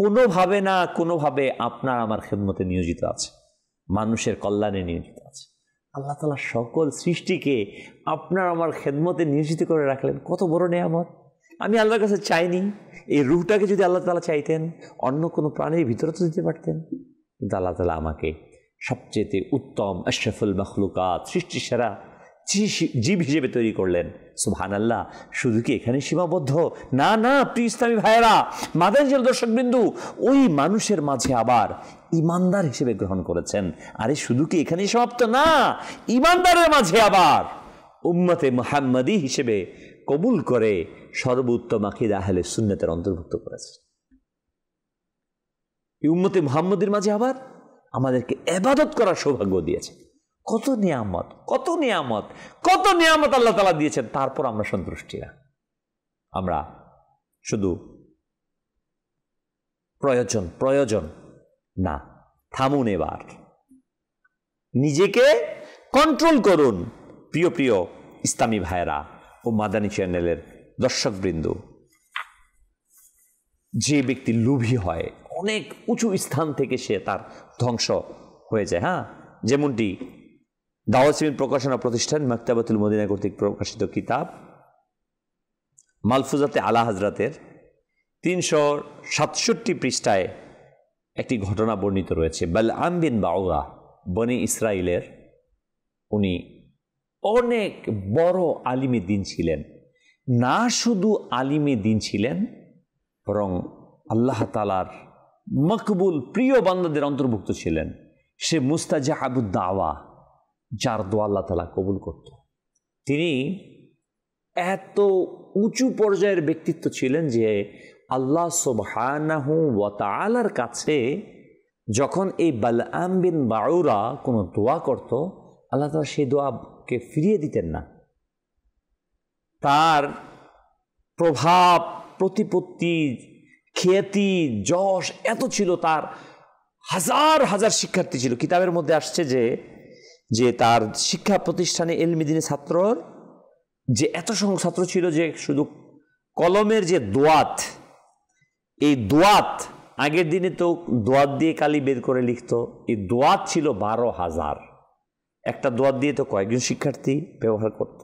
কোনোভাবে না কোনোভাবে আপনার আমার খেদমতে নিয়োজিত আছে মানুষের কল্যাণে নিয়োজিত আছে আল্লাহ তালা সকল সৃষ্টিকে আপনার আমার খেদমতে নিয়োজিত করে রাখলেন কত বড় আমার আমি আল্লাহর কাছে চাইনি এই রুহটাকে যদি আল্লাহ তালা চাইতেন অন্য কোনো প্রাণীর ভিতরে তো দিতে পারতেন কিন্তু আল্লাহ তালা আমাকে সবচেয়েতে উত্তম আশরাফুল মখলুকাত সৃষ্টি সেরা জীব হিসেবে তৈরি করলেন সুহান আল্লাহ শুধু কি এখানে সীমাবদ্ধ না না প্রিয় ইসলামী ভাইয়েরা মাদানজল দর্শকবিন্দু ওই মানুষের মাঝে আবার ইমানদার হিসেবে গ্রহণ করেছেন আরে শুধু কি এখানেই সমাপ্ত না ইমানদারের মাঝে আবার উম্মতে মোহাম্মদী হিসেবে কবুল করে সর্বোত্তম আকিদ আহলে সুন্নতের অন্তর্ভুক্ত করেছে উম্মতে মোহাম্মদীর মাঝে আবার আমাদেরকে এবাদত করার সৌভাগ্য দিয়েছে কত নিয়ামত কত নিয়ামত কত নিয়ামত আল্লাহ তালা দিয়েছেন তারপর আমরা সন্তুষ্টি না আমরা শুধু প্রয়োজন প্রয়োজন না থামুন এবার নিজেকে কন্ট্রোল করুন প্রিয় প্রিয় ইসলামী ভাইরা ও মাদানী চ্যানেলের দর্শকবৃন্দ যে ব্যক্তি লুভি হয় অনেক উঁচু স্থান থেকে সে তার ধ্বংস হয়ে যায় হ্যাঁ যেমনটি দাওয়াসিমিন প্রকাশনা প্রতিষ্ঠান মাক্তাবাতুল মদিনা কর্তৃক প্রকাশিত কিতাব মালফুজাতে আলা হাজরাতের তিনশো সাতষট্টি পৃষ্ঠায় একটি ঘটনা বর্ণিত রয়েছে বাল আমবিন বাউগা বনি ইসরায়েলের উনি অনেক বড় আলিমে দিন ছিলেন না শুধু আলিমে দিন ছিলেন বরং আল্লাহ তালার মকবুল প্রিয় বান্দাদের অন্তর্ভুক্ত ছিলেন সে মুস্তাজা আবু দাওয়া যার দোয়া আল্লাহ তালা কবুল করত তিনি এত উঁচু পর্যায়ের ব্যক্তিত্ব ছিলেন যে আল্লাহ সোবাহ ওয়াতালার কাছে যখন এই বালাম বিন বাউরা কোনো দোয়া করত আল্লাহ তালা সেই দোয়াকে ফিরিয়ে দিতেন না তার প্রভাব প্রতিপত্তি খ্যাতি যশ এত ছিল তার হাজার হাজার শিক্ষার্থী ছিল কিতাবের মধ্যে আসছে যে যে তার শিক্ষা প্রতিষ্ঠানে এলমিদিনী ছাত্রর যে এত সংখ্যক ছাত্র ছিল যে শুধু কলমের যে দোয়াত এই দোয়াত আগের দিনে তো দোয়াত দিয়ে কালি বের করে লিখতো এই দোয়াত ছিল বারো হাজার একটা দোয়াত দিয়ে তো কয়েকজন শিক্ষার্থী ব্যবহার করত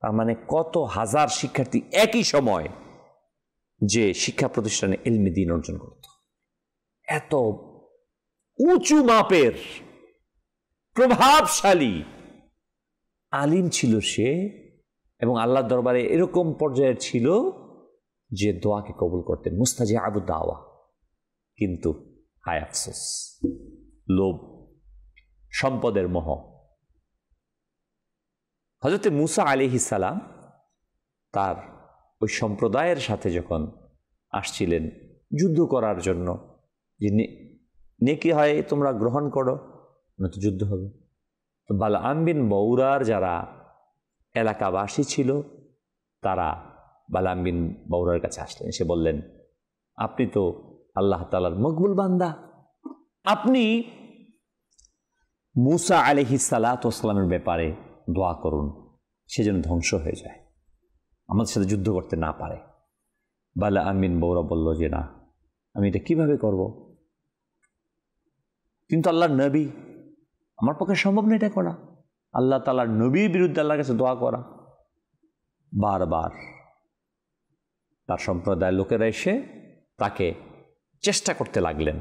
তার মানে কত হাজার শিক্ষার্থী একই সময় যে শিক্ষা প্রতিষ্ঠানে এলমি দিন অর্জন করত এত উঁচু মাপের প্রভাবশালী আলিম ছিল সে এবং আল্লাহ দরবারে এরকম পর্যায়ে ছিল যে দোয়াকে কবুল করতেন মুস্তাজি আবু দাওয়া কিন্তু হায় আফসোস লোভ সম্পদের মহ হজরতে মুসা আলি সালাম তার ওই সম্প্রদায়ের সাথে যখন আসছিলেন যুদ্ধ করার জন্য যে নেকি হয় তোমরা গ্রহণ করো নয়তো যুদ্ধ হবে তো আমবিন বিন বৌরার যারা এলাকাবাসী ছিল তারা বাল বিন বৌরার কাছে আসলেন সে বললেন আপনি তো আল্লাহ তালার মকবুল বান্দা আপনি মুসা আলহিসালাতামের ব্যাপারে দোয়া করুন সে যেন ধ্বংস হয়ে যায় আমাদের সাথে যুদ্ধ করতে না পারে বালা আমিন বৌরা বলল যে না আমি এটা কিভাবে করব। কিন্তু আল্লাহর নবী আমার পক্ষে সম্ভব না এটা করা আল্লাহ তালার নবীর বিরুদ্ধে আল্লাহর কাছে দোয়া করা বারবার তার সম্প্রদায়ের লোকেরা এসে তাকে চেষ্টা করতে লাগলেন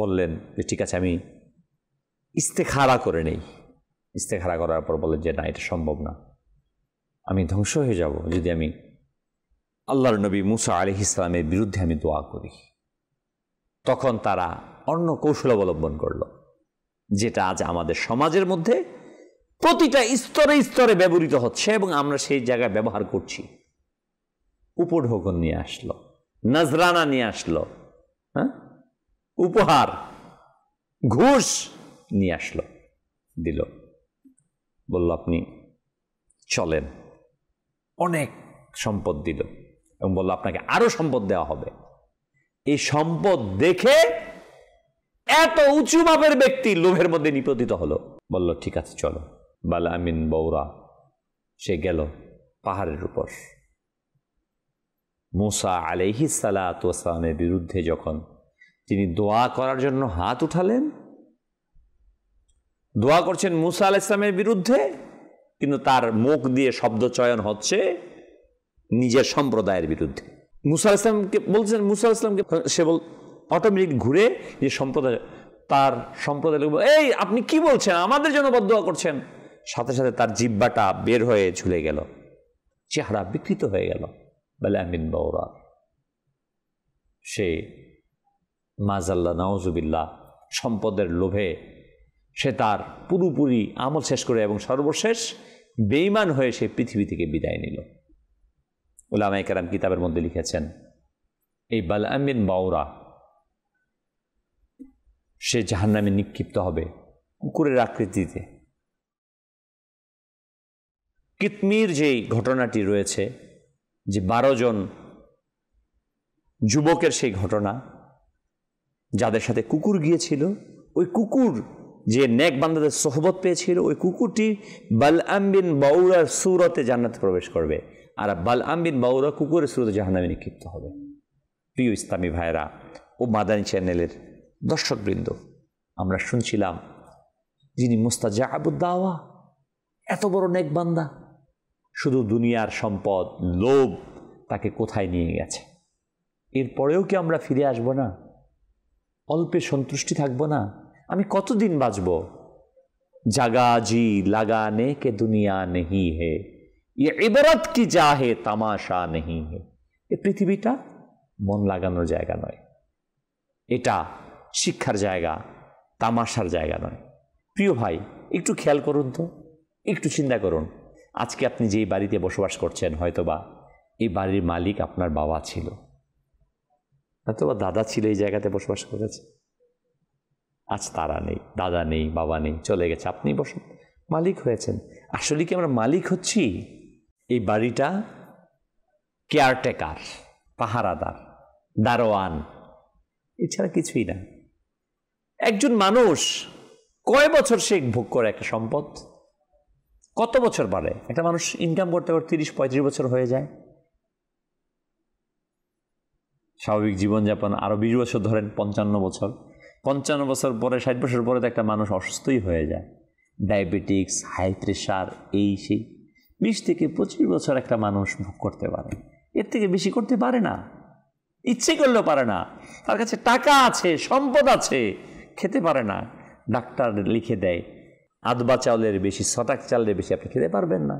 বললেন যে ঠিক আছে আমি ইস্তেখারা করে নেই ইস্তেখারা করার পর বললেন যে না এটা সম্ভব না আমি ধ্বংস হয়ে যাব যদি আমি আল্লাহর নবী মুসা আলি ইসলামের বিরুদ্ধে আমি দোয়া করি তখন তারা অন্য কৌশল অবলম্বন করল যেটা আজ আমাদের সমাজের মধ্যে প্রতিটা স্তরে স্তরে ব্যবহৃত হচ্ছে এবং আমরা সেই জায়গায় ব্যবহার করছি উপঢোকন নিয়ে আসলো নজরানা নিয়ে আসলো হ্যাঁ উপহার ঘুষ নিয়ে আসলো দিল বলল আপনি চলেন অনেক সম্পদ দিল এবং বলল আপনাকে আরো সম্পদ দেওয়া হবে এই সম্পদ দেখে এত উঁচু মাপের ব্যক্তি লোভের মধ্যে নিপতিত হলো বলল ঠিক আছে চলো বালামিন বৌরা সে গেল পাহাড়ের উপর মুসা আলহি সালাতামের বিরুদ্ধে যখন তিনি দোয়া করার জন্য হাত উঠালেন দোয়া করছেন মুসা আলাইসলামের বিরুদ্ধে কিন্তু তার মুখ দিয়ে শব্দ চয়ন হচ্ছে নিজের সম্প্রদায়ের বিরুদ্ধে মুসা ইসলামকে বলছেন মুসা ইসলামকে সে বল অটোমেটিক ঘুরে যে সম্প্রদায় তার সম্প্রদায় লোক এই আপনি কি বলছেন আমাদের জন্য বদ করছেন সাথে সাথে তার জিব্বাটা বের হয়ে ঝুলে গেল চেহারা বিকৃত হয়ে গেল বলে আমিন বৌরা সে মাজাল্লা নওয়াজুবিল্লা সম্পদের লোভে সে তার পুরোপুরি আমল শেষ করে এবং সর্বশেষ বেইমান হয়ে সে পৃথিবী থেকে বিদায় নিল ওলামাই কারাম কিতাবের মধ্যে লিখেছেন এই বাল আমিন বাউরা সে জাহান্নামে নিক্ষিপ্ত হবে কুকুরের আকৃতিতে কিতমির যেই ঘটনাটি রয়েছে যে বারো জন যুবকের সেই ঘটনা যাদের সাথে কুকুর গিয়েছিল ওই কুকুর যে নেক বান্ধাদের সোহবত পেয়েছিল ওই কুকুরটি বাল আম্বিন বাউরার সুরতে জান্নাতে প্রবেশ করবে আর বাল আম্বিন বাউরা কুকুরের সুরতে জাহান্নামে নিক্ষিপ্ত হবে প্রিয় ইসলামী ভাইরা ও মাদানী চ্যানেলের দর্শকবৃন্দ আমরা শুনছিলাম যিনি মুস্তাজা আবুদ্দাওয়া এত বড় নেক বান্দা শুধু দুনিয়ার সম্পদ লোভ তাকে কোথায় নিয়ে গেছে এরপরেও কি আমরা ফিরে আসব না অল্পে সন্তুষ্টি থাকবো না আমি কতদিন বাঁচব জাগা জি লাগা নে কে দুনিয়া নেহি হে এবারত কি যা হে তামাশা নেহি হে এ পৃথিবীটা মন লাগানোর জায়গা নয় এটা শিক্ষার জায়গা তামাশার জায়গা নয় প্রিয় ভাই একটু খেয়াল করুন তো একটু চিন্তা করুন আজকে আপনি যেই বাড়িতে বসবাস করছেন হয়তোবা এই বাড়ির মালিক আপনার বাবা ছিল হয়তোবা দাদা ছিল এই জায়গাতে বসবাস করেছে আজ তারা নেই দাদা নেই বাবা নেই চলে গেছে আপনি বসুন মালিক হয়েছেন আসলে কি আমরা মালিক হচ্ছি এই বাড়িটা কেয়ারটেকার পাহারাদার দারোয়ান এছাড়া কিছুই না একজন মানুষ কয় বছর সে ভোগ করে একটা সম্পদ কত বছর পারে একটা মানুষ ইনকাম করতে করতে তিরিশ পঁয়ত্রিশ বছর হয়ে যায় স্বাভাবিক জীবনযাপন আরও বিশ বছর ধরেন পঞ্চান্ন বছর পঞ্চান্ন বছর পরে ষাট বছর পরে তো একটা মানুষ অসুস্থই হয়ে যায় ডায়াবেটিক্স হাই প্রেশার এই সেই বিশ থেকে পঁচিশ বছর একটা মানুষ ভোগ করতে পারে এর থেকে বেশি করতে পারে না ইচ্ছে করলেও পারে না তার কাছে টাকা আছে সম্পদ আছে খেতে পারে না ডাক্তার লিখে দেয় আদবা চাউলের বেশি ছটাক চালের বেশি আপনি খেতে পারবেন না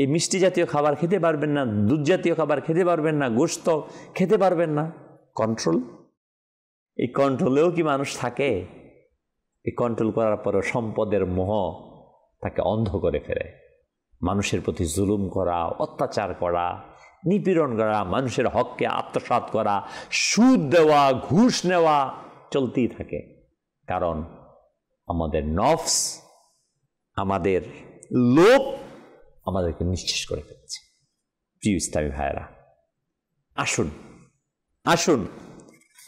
এই মিষ্টি জাতীয় খাবার খেতে পারবেন না দুধ জাতীয় খাবার খেতে পারবেন না গোস্ত খেতে পারবেন না কন্ট্রোল এই কন্ট্রোলেও কি মানুষ থাকে এই কন্ট্রোল করার পরে সম্পদের মোহ তাকে অন্ধ করে ফেলে মানুষের প্রতি জুলুম করা অত্যাচার করা নিপীড়ন করা মানুষের হককে আত্মসাত করা সুদ দেওয়া ঘুষ নেওয়া চলতেই থাকে কারণ আমাদের নফস আমাদের লোভ আমাদেরকে নিঃশেষ করে ফেলেছে প্রিয় ইসলামী ভাইয়েরা আসুন আসুন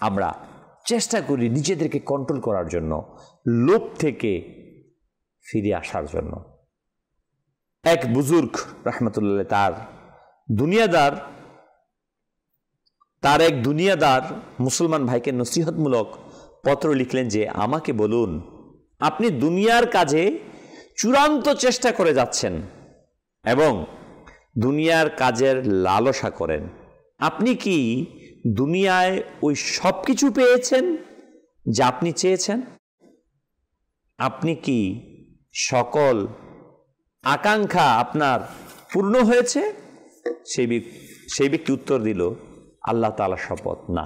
আমরা চেষ্টা করি নিজেদেরকে কন্ট্রোল করার জন্য লোভ থেকে ফিরে আসার জন্য এক বুজুর্গ রহমতুল্লাহ তার দুনিয়াদার তার এক দুনিয়াদার মুসলমান ভাইকে নসিহতমূলক পত্র লিখলেন যে আমাকে বলুন আপনি দুনিয়ার কাজে চূড়ান্ত চেষ্টা করে যাচ্ছেন এবং দুনিয়ার কাজের লালসা করেন আপনি কি দুনিয়ায় ওই সব কিছু পেয়েছেন যা আপনি চেয়েছেন আপনি কি সকল আকাঙ্ক্ষা আপনার পূর্ণ হয়েছে সেই সেই ব্যক্তি উত্তর দিল আল্লাহ তালা শপথ না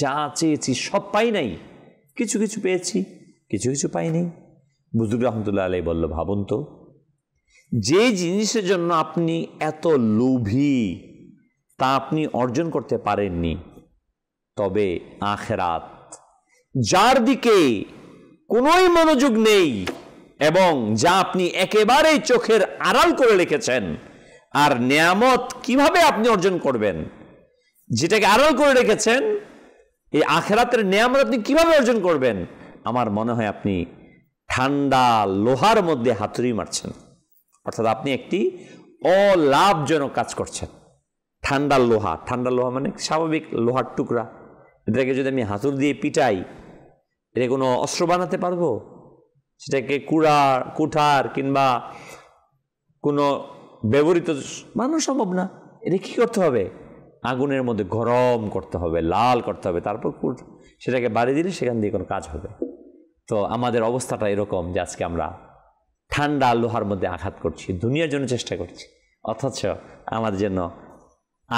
যা চেয়েছি সব পাই নাই কিছু কিছু পেয়েছি কিছু কিছু পাই নাই বুজুর রহমতুল্লাহ আলাই বলল ভাবুন তো যে জিনিসের জন্য আপনি এত লোভী তা আপনি অর্জন করতে পারেননি তবে আখেরাত যার দিকে কোনোই মনোযোগ নেই এবং যা আপনি একেবারেই চোখের আড়াল করে রেখেছেন আর নিয়ামত কিভাবে আপনি অর্জন করবেন যেটাকে আড়াল করে রেখেছেন এই আখেরাতের নিয়ামত আপনি কিভাবে অর্জন করবেন আমার মনে হয় আপনি ঠান্ডা লোহার মধ্যে হাতুড়ি মারছেন অর্থাৎ আপনি একটি অলাভজনক কাজ করছেন ঠান্ডা লোহা ঠান্ডা লোহা মানে স্বাভাবিক লোহার টুকরা এটাকে যদি আমি হাতুর দিয়ে পিটাই এটা কোনো অস্ত্র বানাতে পারবো সেটাকে কুড়া কুঠার কিংবা কোনো ব্যবহৃত মানো সম্ভব না এটা কী করতে হবে আগুনের মধ্যে গরম করতে হবে লাল করতে হবে তারপর সেটাকে বাড়ি দিলে সেখান দিয়ে কোনো কাজ হবে তো আমাদের অবস্থাটা এরকম যে আজকে আমরা ঠান্ডা লোহার মধ্যে আঘাত করছি দুনিয়ার জন্য চেষ্টা করছি অথচ আমার জন্য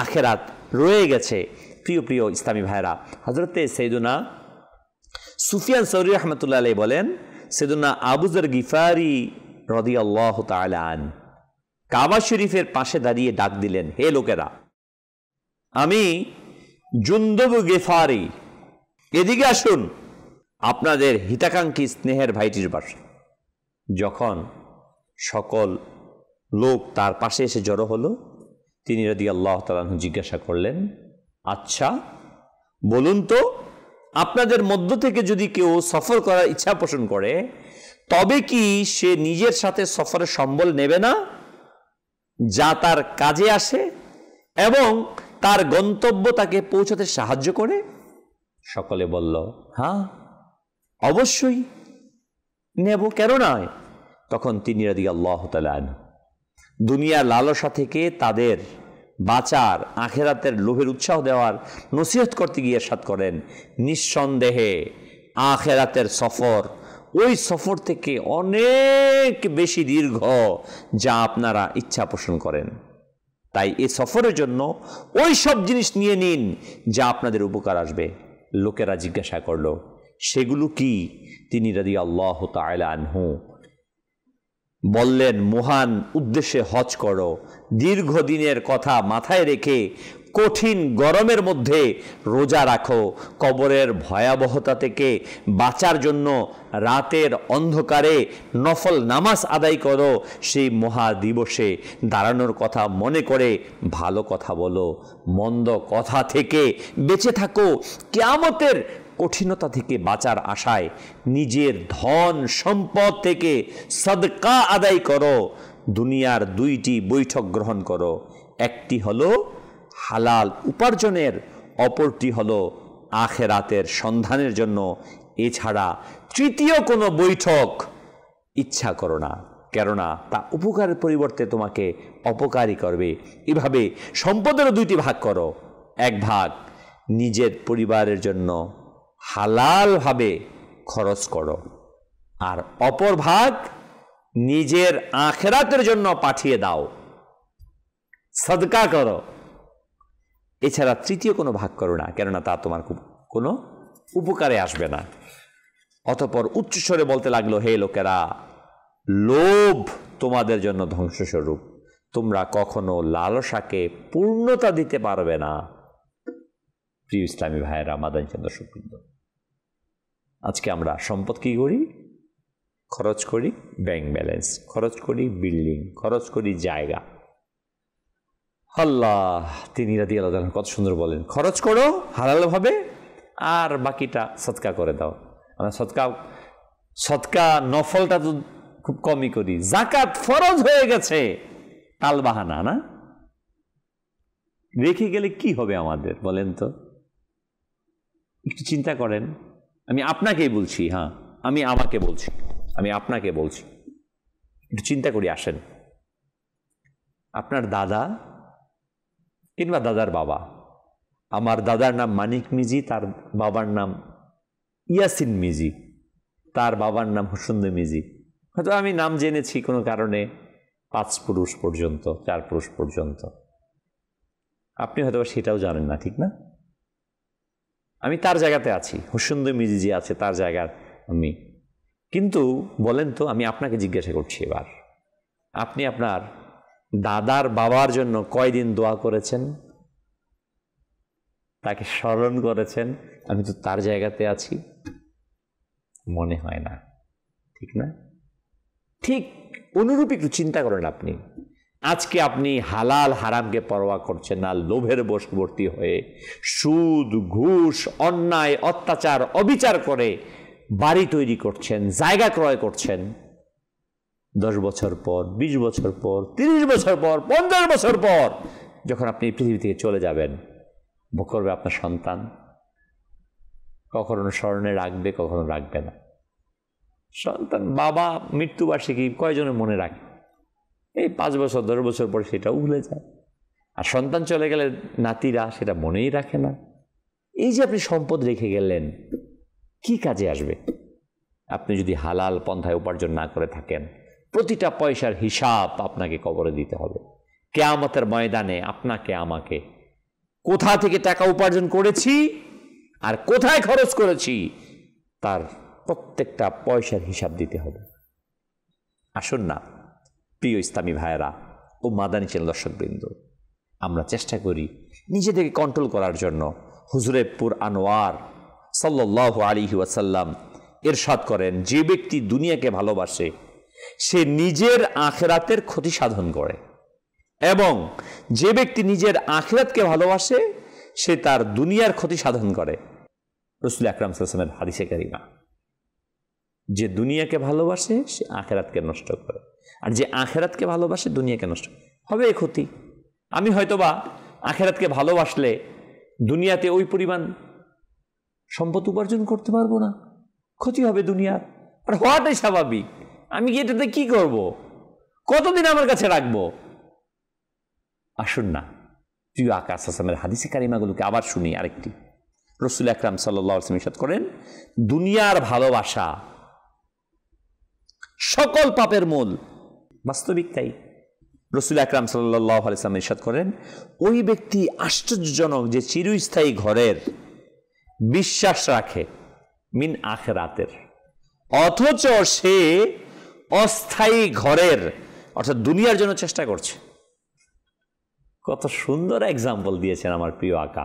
আখেরাত রয়ে গেছে প্রিয় প্রিয় ইসলামী ভাইরা হজরতে সৈদুনা সুফিয়ান সৌরি রহমতুল্লাহ আলী বলেন সেদুনা আবুজার গিফারি রদি আল্লাহ তালান কাবা শরীফের পাশে দাঁড়িয়ে ডাক দিলেন হে লোকেরা আমি জুন্দবু গেফারি এদিকে আসুন আপনাদের হিতাকাঙ্ক্ষী স্নেহের ভাইটির বাসা যখন সকল লোক তার পাশে এসে জড়ো হলো তিনি রাদি আল্লাহ তালাহু জিজ্ঞাসা করলেন আচ্ছা বলুন তো আপনাদের মধ্য থেকে যদি কেউ সফর করার ইচ্ছা পোষণ করে তবে কি সে নিজের সাথে সফরের সম্বল নেবে না যা তার কাজে আসে এবং তার গন্তব্য তাকে পৌঁছাতে সাহায্য করে সকলে বলল হ্যাঁ অবশ্যই নেব কেন নয় তখন তিনি রাদি আল্লাহ তালা দুনিয়ার লালসা থেকে তাদের বাঁচার আখেরাতের লোভের উৎসাহ দেওয়ার নসিহত করতে গিয়ে সাত করেন নিঃসন্দেহে আখেরাতের সফর ওই সফর থেকে অনেক বেশি দীর্ঘ যা আপনারা ইচ্ছা পোষণ করেন তাই এ সফরের জন্য ওই সব জিনিস নিয়ে নিন যা আপনাদের উপকার আসবে লোকেরা জিজ্ঞাসা করল সেগুলো কি তিনি রাজি আল্লাহ তায়লা বললেন মহান উদ্দেশ্যে হজ করো দীর্ঘদিনের কথা মাথায় রেখে কঠিন গরমের মধ্যে রোজা রাখো কবরের ভয়াবহতা থেকে বাঁচার জন্য রাতের অন্ধকারে নফল নামাজ আদায় করো সেই মহা দিবসে দাঁড়ানোর কথা মনে করে ভালো কথা বলো মন্দ কথা থেকে বেঁচে থাকো কেয়ামতের কঠিনতা থেকে বাঁচার আশায় নিজের ধন সম্পদ থেকে সদকা আদায় করো দুনিয়ার দুইটি বৈঠক গ্রহণ করো একটি হলো হালাল উপার্জনের অপরটি হলো আখেরাতের সন্ধানের জন্য এছাড়া তৃতীয় কোনো বৈঠক ইচ্ছা করো না কেননা তা উপকারের পরিবর্তে তোমাকে অপকারী করবে এভাবে সম্পদেরও দুইটি ভাগ করো এক ভাগ নিজের পরিবারের জন্য হালালভাবে খরচ করো আর অপর ভাগ নিজের আখেরাতের জন্য পাঠিয়ে দাও সদকা করো এছাড়া তৃতীয় কোনো ভাগ করো না কেননা তা তোমার কোনো উপকারে আসবে না অতপর উচ্চস্বরে বলতে লাগলো হে লোকেরা লোভ তোমাদের জন্য ধ্বংসস্বরূপ তোমরা কখনো লালসাকে পূর্ণতা দিতে পারবে না প্রিয় ইসলামী ভাইয়েরা মাদান চন্দ্র আজকে আমরা সম্পদ কী করি খরচ করি ব্যাংক ব্যালেন্স খরচ করি বিল্ডিং খরচ করি জায়গা হল্লা তিনি রাধি আল্লাহ কত সুন্দর বলেন খরচ করো হালালভাবে আর বাকিটা সৎকা করে দাও আমরা মানে সৎকা সৎকা নফলটা তো খুব কমই করি জাকাত ফরজ হয়ে গেছে তালবাহানা না রেখে গেলে কি হবে আমাদের বলেন তো একটু চিন্তা করেন আমি আপনাকেই বলছি হ্যাঁ আমি আমাকে বলছি আমি আপনাকে বলছি একটু চিন্তা করি আসেন আপনার দাদা কিংবা দাদার বাবা আমার দাদার নাম মানিক মিজি তার বাবার নাম ইয়াসিন মিজি তার বাবার নাম হুসন্দ মিজি হয়তো আমি নাম জেনেছি কোনো কারণে পাঁচ পুরুষ পর্যন্ত চার পুরুষ পর্যন্ত আপনি হয়তো সেটাও জানেন না ঠিক না আমি তার জায়গাতে আছি হুসুন্দর মিজি আছে তার জায়গার আমি কিন্তু বলেন তো আমি আপনাকে জিজ্ঞাসা করছি এবার আপনি আপনার দাদার বাবার জন্য কয়দিন দোয়া করেছেন তাকে স্মরণ করেছেন আমি তো তার জায়গাতে আছি মনে হয় না ঠিক না ঠিক অনুরূপ একটু চিন্তা করেন আপনি আজকে আপনি হালাল হারামকে পরোয়া করছেন না লোভের বশবর্তী হয়ে সুদ ঘুষ অন্যায় অত্যাচার অবিচার করে বাড়ি তৈরি করছেন জায়গা ক্রয় করছেন দশ বছর পর বিশ বছর পর তিরিশ বছর পর পঞ্চাশ বছর পর যখন আপনি পৃথিবী থেকে চলে যাবেন ভোগ করবে আপনার সন্তান কখনো স্মরণে রাখবে কখনো রাখবে না সন্তান বাবা মৃত্যুবার্ষিকী কয়জনের মনে রাখে এই পাঁচ বছর দশ বছর পরে সেটাও ভুলে যায় আর সন্তান চলে গেলে নাতিরা সেটা মনেই রাখে না এই যে আপনি সম্পদ রেখে গেলেন কি কাজে আসবে আপনি যদি হালাল পন্থায় উপার্জন না করে থাকেন প্রতিটা পয়সার হিসাব আপনাকে কবরে দিতে হবে কেয়ামতের ময়দানে আপনাকে আমাকে কোথা থেকে টাকা উপার্জন করেছি আর কোথায় খরচ করেছি তার প্রত্যেকটা পয়সার হিসাব দিতে হবে আসুন না প্রিয় ইসলামী ভাইয়েরা ও মাদানী চ্যানেল দর্শকবৃন্দ আমরা চেষ্টা করি নিজেদেরকে কন্ট্রোল করার জন্য হুজুরেপুর আনোয়ার সাল্লাহ আলী ওয়াসাল্লাম এরশাদ করেন যে ব্যক্তি দুনিয়াকে ভালোবাসে সে নিজের আখেরাতের ক্ষতি সাধন করে এবং যে ব্যক্তি নিজের আখেরাতকে ভালোবাসে সে তার দুনিয়ার ক্ষতি সাধন করে রসুল আকরাম সাল্লামের হাদিসে কারিমা যে দুনিয়াকে ভালোবাসে সে আখেরাতকে নষ্ট করে আর যে আখেরাতকে ভালোবাসে দুনিয়াকে নষ্ট হবে ক্ষতি আমি হয়তোবা আখেরাতকে ভালোবাসলে দুনিয়াতে ওই পরিমাণ সম্পদ উপার্জন করতে পারবো না ক্ষতি হবে দুনিয়ার আর হওয়াটাই স্বাভাবিক আমি কি এটাতে কি করব। কতদিন আমার কাছে রাখবো আসুন না প্রিয় আকাশ আসামের হাদিসি কারিমাগুলোকে আবার শুনি আরেকটি রসুল আকরাম সাল্লাম ইসাদ করেন দুনিয়ার ভালোবাসা সকল পাপের মূল বাস্তবিক তাই রসুল আকরাম সাল্লাহ আলিয়াল্লাম ইরশাদ করেন ওই ব্যক্তি আশ্চর্যজনক যে চিরস্থায়ী ঘরের বিশ্বাস রাখে মিন আখেরাতের অথচ সে অস্থায়ী ঘরের অর্থাৎ দুনিয়ার জন্য চেষ্টা করছে কত সুন্দর এক্সাম্পল দিয়েছেন আমার প্রিয় আঁকা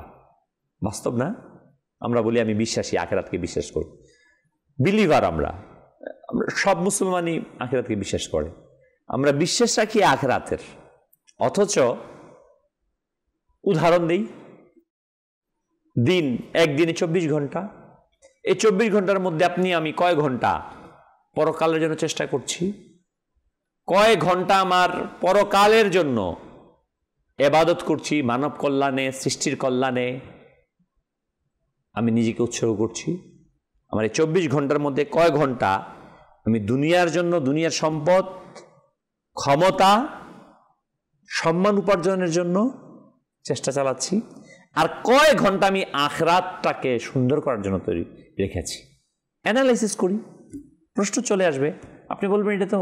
বাস্তব না আমরা বলি আমি বিশ্বাসী আখেরাতকে বিশ্বাস করি বিলিভার আমরা সব মুসলমানই আখেরাতকে বিশ্বাস করে আমরা বিশ্বাস রাখি আখরাতের অথচ উদাহরণ দিই দিন একদিনে চব্বিশ ঘন্টা এই চব্বিশ ঘন্টার মধ্যে আপনি আমি কয় ঘন্টা পরকালের জন্য চেষ্টা করছি কয় ঘন্টা আমার পরকালের জন্য এবাদত করছি মানব কল্যাণে সৃষ্টির কল্যাণে আমি নিজেকে উৎসর্গ করছি আমার এই চব্বিশ ঘন্টার মধ্যে কয় ঘন্টা আমি দুনিয়ার জন্য দুনিয়ার সম্পদ ক্ষমতা সম্মান উপার্জনের জন্য চেষ্টা চালাচ্ছি আর কয় ঘন্টা আমি আখরাতটাকে সুন্দর করার জন্য তৈরি রেখেছি অ্যানালাইসিস করি প্রশ্ন চলে আসবে আপনি বলবেন এটা তো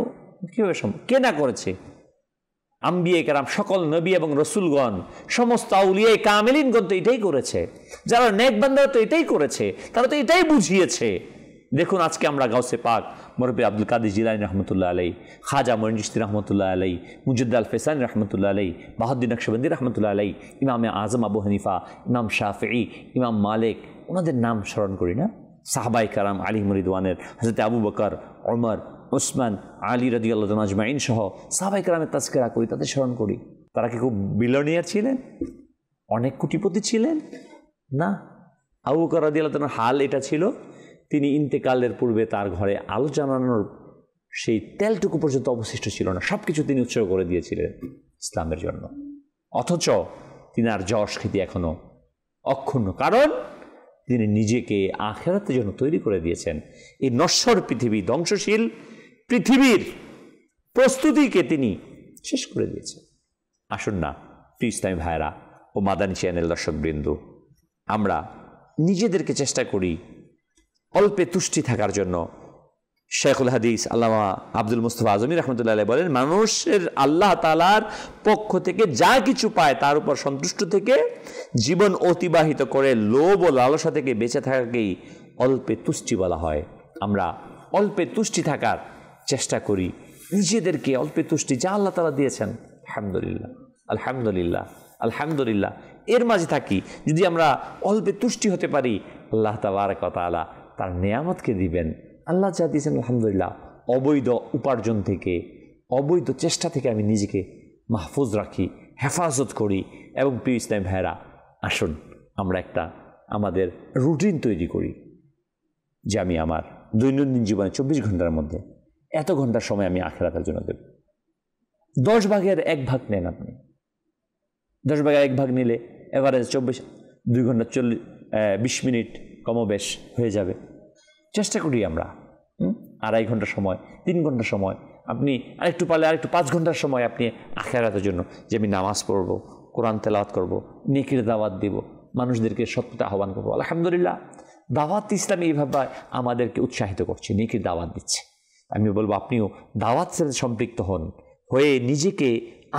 কীভাবে সম্ভব কে না করেছে আম্বিয়ে কেরাম সকল নবী এবং রসুলগণ সমস্ত আউলিয়ায় কামেলিনগণ তো এটাই করেছে যারা নেক তো এটাই করেছে তারা তো এটাই বুঝিয়েছে দেখুন আজকে আমরা গাউসে পাক মরবি আব্দুল কাদি জিলানি রহমতুল্লাহ আলাই খাজা মরিনিস্তি রহমতুল্লাহ আলাই মুজুদ্দাল ফেসানি রহমতুল্লাহ আলাই বাহাদ্দিন নকশবন্দি রহমতুল্লাহ আলাই ইমাম আজম আবু হানিফা ইমাম শাফি ইমাম মালিক ওনাদের নাম স্মরণ করি না সাহবাই কারাম আলী মরিদওয়ানের হজরত আবু বকর ওমর ওসমান আলী রদি আল্লাহ আজমাইন সহ সাহবাই কালামের তাস্কেরা করি তাদের স্মরণ করি তারা কি খুব বিলনিয়ার ছিলেন অনেক কোটিপতি ছিলেন না আবু বকর রদি আল্লাহ হাল এটা ছিল তিনি ইন্তেকালের পূর্বে তার ঘরে আলো জানানোর সেই তেলটুকু পর্যন্ত অবশিষ্ট ছিল না সব কিছু তিনি উৎসর্গ করে দিয়েছিলেন ইসলামের জন্য অথচ তিনি আর যশ খেতে এখনও অক্ষুণ্ণ কারণ তিনি নিজেকে আখেরাতের জন্য তৈরি করে দিয়েছেন এই নশ্বর পৃথিবী ধ্বংসশীল পৃথিবীর প্রস্তুতিকে তিনি শেষ করে দিয়েছেন আসুন না প্রিয় ইসলামী ভাইরা ও মাদানী চ্যানেল দর্শকবৃন্দ আমরা নিজেদেরকে চেষ্টা করি অল্পে তুষ্টি থাকার জন্য শেখুল হাদিস আল্লামা আব্দুল মুস্তফা আজমি রহমতুল্লাহ বলেন মানুষের আল্লাহ তালার পক্ষ থেকে যা কিছু পায় তার উপর সন্তুষ্ট থেকে জীবন অতিবাহিত করে লোভ ও লালসা থেকে বেঁচে থাকাকেই অল্পে তুষ্টি বলা হয় আমরা অল্পে তুষ্টি থাকার চেষ্টা করি নিজেদেরকে অল্পে তুষ্টি যা আল্লাহ তালা দিয়েছেন আলহামদুলিল্লাহ আলহামদুলিল্লাহ আলহামদুলিল্লাহ এর মাঝে থাকি যদি আমরা অল্পে তুষ্টি হতে পারি আল্লাহ তালার কথা আলা তার নেয়ামতকে দিবেন আল্লাহ যা দিয়েছেন আলহামদুলিল্লাহ অবৈধ উপার্জন থেকে অবৈধ চেষ্টা থেকে আমি নিজেকে মাহফুজ রাখি হেফাজত করি এবং প্রিয় ইসলাম ভাইরা আসুন আমরা একটা আমাদের রুটিন তৈরি করি যে আমি আমার দৈনন্দিন জীবনে চব্বিশ ঘন্টার মধ্যে এত ঘন্টার সময় আমি রাখার জন্য দেব দশ ভাগের এক ভাগ নেন আপনি দশ ভাগের এক ভাগ নিলে এভারেজ চব্বিশ দুই ঘন্টা চল্লিশ বিশ মিনিট কমবেশ হয়ে যাবে চেষ্টা করি আমরা আড়াই ঘন্টা সময় তিন ঘন্টা সময় আপনি আরেকটু পারলে আরেকটু পাঁচ ঘন্টার সময় আপনি আখেরাতের জন্য যে আমি নামাজ পড়ব কোরআন তেলাওয়াত করব নেকির দাওয়াত দিব মানুষদেরকে সত্যতা আহ্বান করবো আলহামদুলিল্লাহ দাওয়াত ইসলাম এইভাবে আমাদেরকে উৎসাহিত করছে নেকির দাওয়াত দিচ্ছে আমি বলবো আপনিও দাওয়াত সাথে সম্পৃক্ত হন হয়ে নিজেকে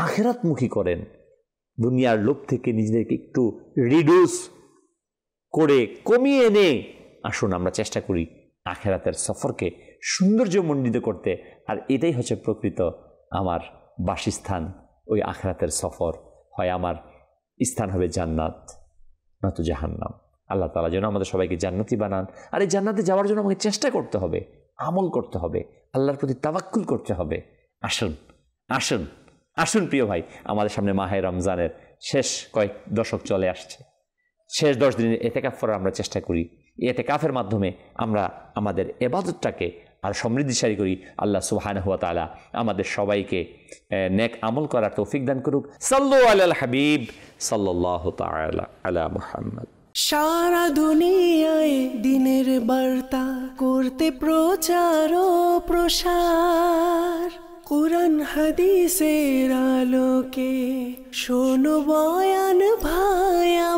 আখেরাতমুখী করেন দুনিয়ার লোভ থেকে নিজেদেরকে একটু রিডিউস করে কমিয়ে এনে আসুন আমরা চেষ্টা করি আখেরাতের সফরকে সৌন্দর্যমণ্ডিত করতে আর এটাই হচ্ছে প্রকৃত আমার বাসস্থান ওই আখেরাতের সফর হয় আমার স্থান হবে জান্নাত নয়তো জাহান্নাম আল্লাহ তালা যেন আমাদের সবাইকে জান্নাতি বানান আর এই জান্নাতে যাওয়ার জন্য আমাকে চেষ্টা করতে হবে আমল করতে হবে আল্লাহর প্রতি তাবাক্কুল করতে হবে আসুন আসুন আসুন প্রিয় ভাই আমাদের সামনে মাহে রমজানের শেষ কয়েক দশক চলে আসছে শেষ দশ দিনের এতে করার আমরা চেষ্টা করি এতে কাফের মাধ্যমে আমরা আমাদের এবাদতটাকে আর সমৃদ্ধিশালী করি আল্লাহ সুহান হুয়া তালা আমাদের সবাইকে নেক আমল করার তৌফিক দান করুক সাল্লু আল হাবিব সাল্লাহ আল্লাহ আলা মুহাম্মদ সারা দুনিয়ায় দিনের বার্তা করতে প্রচার ও প্রসার কোরআন হাদিসের আলোকে শোনো বয়ান ভাই